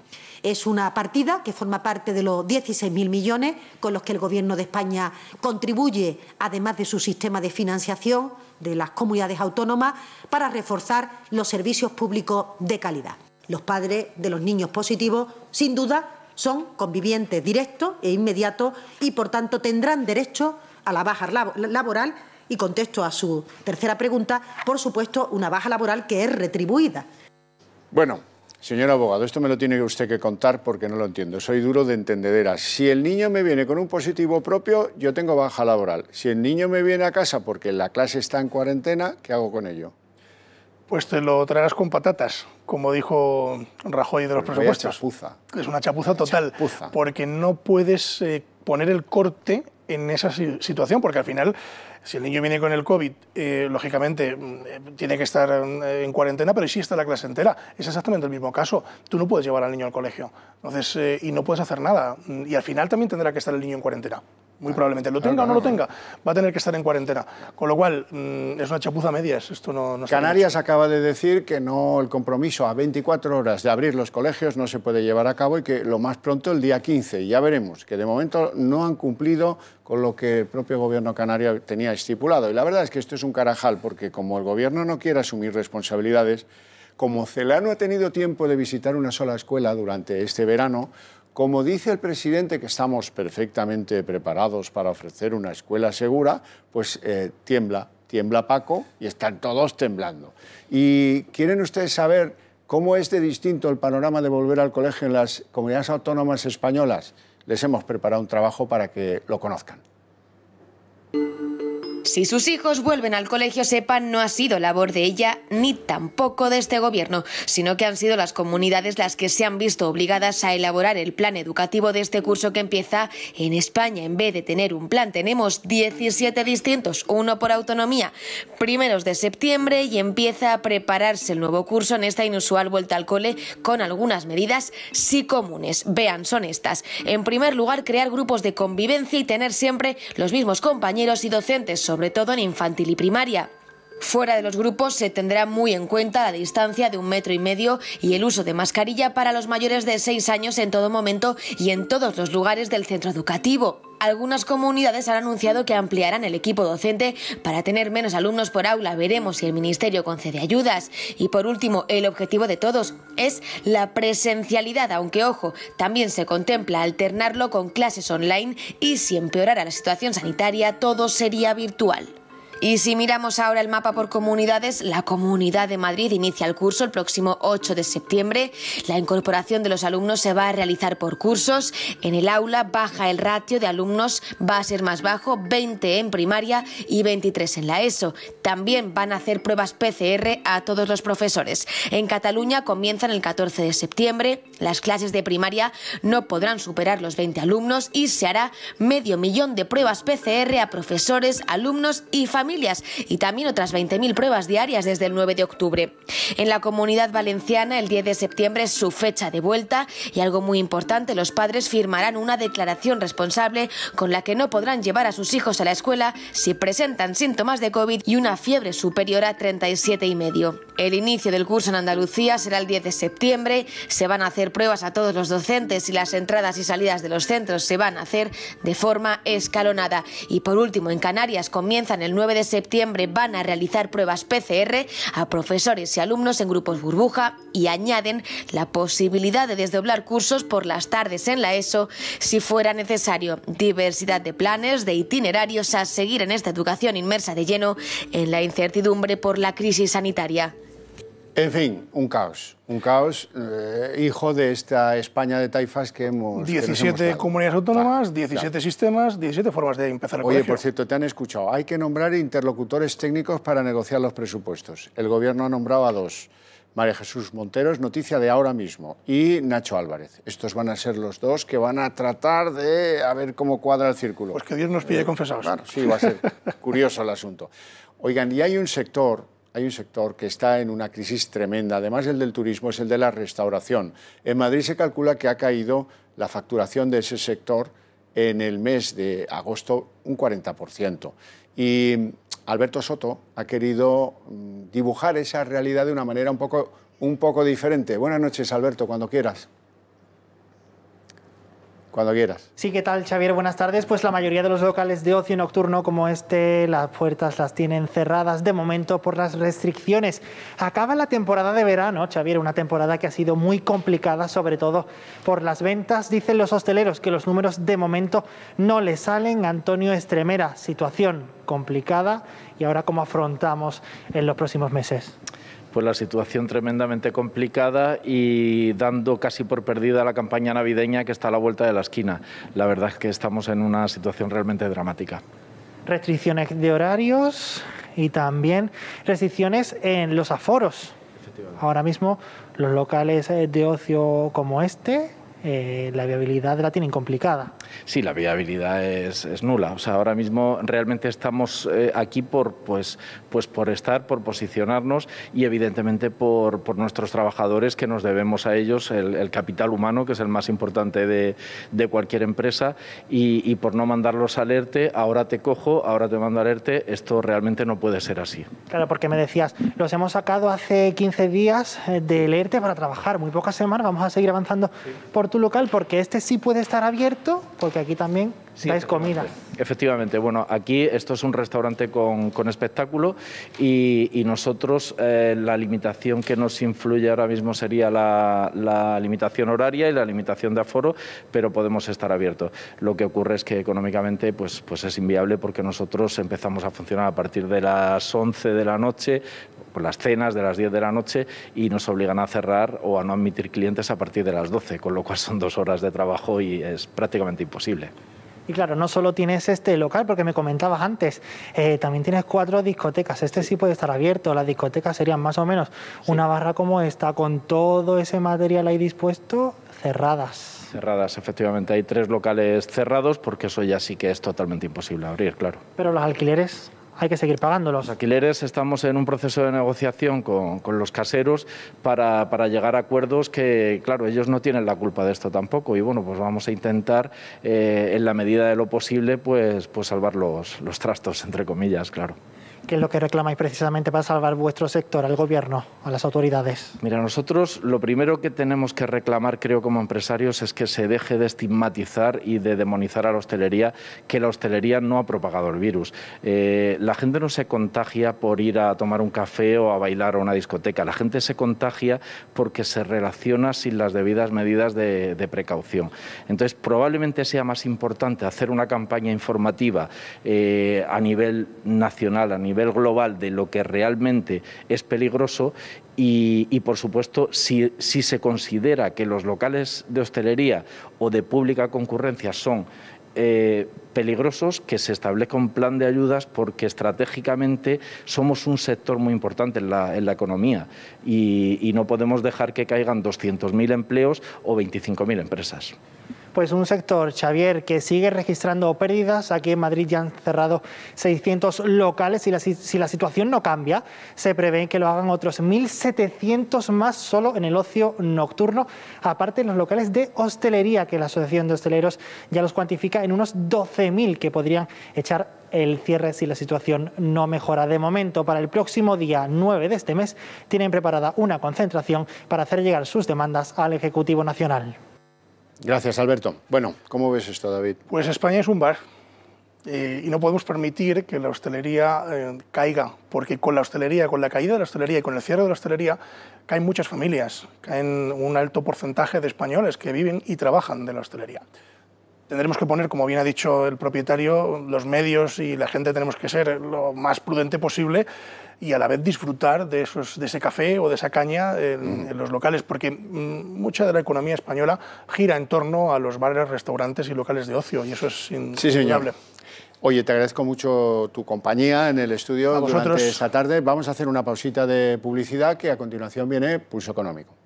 Es una partida que forma parte de los 16.000 millones con los que el Gobierno de España contribuye, además de su sistema de financiación, de las comunidades autónomas para reforzar los servicios públicos de calidad. Los padres de los niños positivos, sin duda, son convivientes directos e inmediatos y, por tanto, tendrán derecho a la baja laboral y contesto a su tercera pregunta, por supuesto, una baja laboral que es retribuida. Bueno, Señor abogado, esto me lo tiene usted que contar porque no lo entiendo. Soy duro de entendedera. Si el niño me viene con un positivo propio, yo tengo baja laboral. Si el niño me viene a casa porque la clase está en cuarentena, ¿qué hago con ello? Pues te lo traerás con patatas, como dijo Rajoy de los Es pues una Chapuza. Es una chapuza total, porque no puedes eh, poner el corte en esa situación, porque al final si el niño viene con el COVID, eh, lógicamente mm, eh, tiene que estar mm, en, cuarentena, pero sí está la clase entera. Es exactamente el mismo caso. Tú no puedes llevar al niño al colegio entonces, eh, y no puedes hacer nada. Mm, y al final también tendrá que estar el niño en cuarentena. Muy probablemente lo tenga o no lo tenga, va a tener que estar en cuarentena. Con lo cual, es una chapuza medias. Esto no, Canarias acaba de decir que no el compromiso a 24 horas de abrir los colegios no se puede llevar a cabo y que lo más pronto el día 15. Ya veremos que de momento no han cumplido con lo que el propio gobierno canario tenía estipulado. Y la verdad es que esto es un carajal, porque como el gobierno no quiere asumir responsabilidades, como Celano ha tenido tiempo de visitar una sola escuela durante este verano, como dice el presidente que estamos perfectamente preparados para ofrecer una escuela segura, pues eh, tiembla, tiembla Paco y están todos temblando. ¿Y quieren ustedes saber cómo es de distinto el panorama de volver al colegio en las comunidades autónomas españolas? les hemos preparado un trabajo para que lo conozcan. Si sus hijos vuelven al colegio, sepan, no ha sido labor de ella ni tampoco de este gobierno, sino que han sido las comunidades las que se han visto obligadas a elaborar el plan educativo de este curso que empieza en España. En vez de tener un plan, tenemos 17 distintos, uno por autonomía, primeros de septiembre y empieza a prepararse el nuevo curso en esta inusual vuelta al cole con algunas medidas sí comunes. Vean, son estas. En primer lugar, crear grupos de convivencia y tener siempre los mismos compañeros y docentes sobre todo en infantil y primaria. Fuera de los grupos se tendrá muy en cuenta la distancia de un metro y medio y el uso de mascarilla para los mayores de 6 años en todo momento y en todos los lugares del centro educativo. Algunas comunidades han anunciado que ampliarán el equipo docente para tener menos alumnos por aula. Veremos si el Ministerio concede ayudas. Y por último, el objetivo de todos es la presencialidad, aunque ojo, también se contempla alternarlo con clases online y si empeorara la situación sanitaria, todo sería virtual. Y si miramos ahora el mapa por comunidades, la Comunidad de Madrid inicia el curso el próximo 8 de septiembre. La incorporación de los alumnos se va a realizar por cursos. En el aula baja el ratio de alumnos, va a ser más bajo, 20 en primaria y 23 en la ESO. También van a hacer pruebas PCR a todos los profesores. En Cataluña comienzan el 14 de septiembre. Las clases de primaria no podrán superar los 20 alumnos y se hará medio millón de pruebas PCR a profesores, alumnos y familiares familias y también otras 20.000 pruebas diarias desde el 9 de octubre. En la comunidad valenciana, el 10 de septiembre es su fecha de vuelta y algo muy importante, los padres firmarán una declaración responsable con la que no podrán llevar a sus hijos a la escuela si presentan síntomas de COVID y una fiebre superior a 37,5. El inicio del curso en Andalucía será el 10 de septiembre, se van a hacer pruebas a todos los docentes y las entradas y salidas de los centros se van a hacer de forma escalonada. Y por último, en Canarias comienzan el 9 de septiembre van a realizar pruebas PCR a profesores y alumnos en grupos burbuja y añaden la posibilidad de desdoblar cursos por las tardes en la ESO si fuera necesario. Diversidad de planes, de itinerarios a seguir en esta educación inmersa de lleno en la incertidumbre por la crisis sanitaria. En fin, un caos, un caos eh, hijo de esta España de taifas que hemos... 17 comunidades autónomas, 17 sistemas, 17 formas de empezar el Oye, por cierto, te han escuchado, hay que nombrar interlocutores técnicos para negociar los presupuestos. El gobierno ha nombrado a dos, María Jesús Monteros, noticia de ahora mismo, y Nacho Álvarez. Estos van a ser los dos que van a tratar de a ver cómo cuadra el círculo. Pues que Dios nos pide eh, confesados. Claro, sí, va a ser curioso el asunto. Oigan, y hay un sector hay un sector que está en una crisis tremenda, además el del turismo es el de la restauración. En Madrid se calcula que ha caído la facturación de ese sector en el mes de agosto un 40%. Y mm, Alberto Soto ha querido mm, dibujar esa realidad de una manera un poco, un poco diferente. Buenas noches, Alberto, cuando quieras. Cuando quieras. Sí, ¿qué tal, Xavier? Buenas tardes. Pues la mayoría de los locales de ocio nocturno como este, las puertas las tienen cerradas de momento por las restricciones. Acaba la temporada de verano, Xavier, una temporada que ha sido muy complicada, sobre todo por las ventas. Dicen los hosteleros que los números de momento no le salen. Antonio Estremera, situación complicada y ahora cómo afrontamos en los próximos meses pues la situación tremendamente complicada y dando casi por perdida la campaña navideña que está a la vuelta de la esquina. La verdad es que estamos en una situación realmente dramática. Restricciones de horarios y también restricciones en los aforos. Ahora mismo los locales eh, de ocio como este, eh, la viabilidad la tienen complicada. Sí, la viabilidad es, nula. O sea, ahora mismo realmente estamos eh, aquí por, pues, pues por estar, por posicionarnos y evidentemente por, nuestros trabajadores que nos debemos a ellos el, capital humano, que es el más importante de, cualquier empresa, y, por no mandarlos alerte, ahora te cojo, ahora te mando alerte, esto realmente no puede ser así. Claro, porque me decías, los hemos sacado hace 15 días eh, de ERTE para trabajar, muy pocas semanas, vamos a seguir avanzando por tu local porque este sí puede estar abierto porque aquí también dais comida. Efectivamente, bueno, aquí esto es un restaurante con, espectáculo y, nosotros eh, la limitación que nos influye ahora mismo sería la, limitación horaria y la limitación de aforo, pero podemos estar abiertos. Lo que ocurre es que económicamente pues, pues es inviable porque nosotros empezamos a funcionar a partir de las 11 de la noche, por las cenas de las 10 de la noche y nos obligan a cerrar o a no admitir clientes a partir de las 12, con lo cual son dos horas de trabajo y es prácticamente imposible. Y claro, no solo tienes este local, porque me comentabas antes, eh, también tienes cuatro discotecas. Este sí. puede estar abierto. Las discotecas serían más o menos una barra como esta, con todo ese material ahí dispuesto, cerradas. Cerradas, efectivamente. Hay tres locales cerrados, porque eso ya sí que es totalmente imposible abrir, claro. Pero los alquileres hay que seguir pagándolos. Los alquileres estamos en un proceso de negociación con, los caseros para, llegar a acuerdos que, claro, ellos no tienen la culpa de esto tampoco. Y bueno, pues vamos a intentar, eh, en la medida de lo posible, pues, pues salvar los, los trastos, entre comillas, claro. ¿Qué es lo que reclamáis precisamente para salvar vuestro sector, al gobierno, a las autoridades? Mira, nosotros lo primero que tenemos que reclamar, creo, como empresarios, es que se deje de estigmatizar y de demonizar a la hostelería, que la hostelería no ha propagado el virus. Eh, la gente no se contagia por ir a tomar un café o a bailar a una discoteca. La gente se contagia porque se relaciona sin las debidas medidas de, precaución. Entonces, probablemente sea más importante hacer una campaña informativa eh, a nivel nacional, a nivel global de lo que realmente es peligroso y, por supuesto, si, se considera que los locales de hostelería o de pública concurrencia son eh, peligrosos, que se establezca un plan de ayudas porque estratégicamente somos un sector muy importante en la, economía y, y no podemos dejar que caigan 200.000 empleos o 25.000 empresas pues un sector, Xavier, que sigue registrando pérdidas. Aquí en Madrid ya han cerrado 600 locales y si la situación no cambia, se prevé que lo hagan otros 1.700 más solo en el ocio nocturno. Aparte, en los locales de hostelería, que la Asociación de Hosteleros ya los cuantifica en unos 12.000 que podrían echar el cierre si la situación no mejora. De momento, para el próximo día 9 de este mes, tienen preparada una concentración para hacer llegar sus demandas al Ejecutivo Nacional. Gracias, Alberto. Bueno, ¿cómo ves esto, David? Pues España es un bar eh, y no podemos permitir que la hostelería eh, caiga, porque con la hostelería, con la caída de la hostelería y con el cierre de la hostelería, caen muchas familias, caen un alto porcentaje de españoles que viven y trabajan de la hostelería. Tendremos que poner, como bien ha dicho el propietario, los medios y la gente tenemos que ser lo más prudente posible y a la vez disfrutar de, esos, de ese café o de esa caña en, mm. los locales, porque mm, mucha de la economía española gira en torno a los bares, restaurantes y locales de ocio, y eso es indudable. Oye, te agradezco mucho tu compañía en el estudio durante esta tarde. Vamos a hacer una pausita de publicidad que a continuación viene Pulso Económico.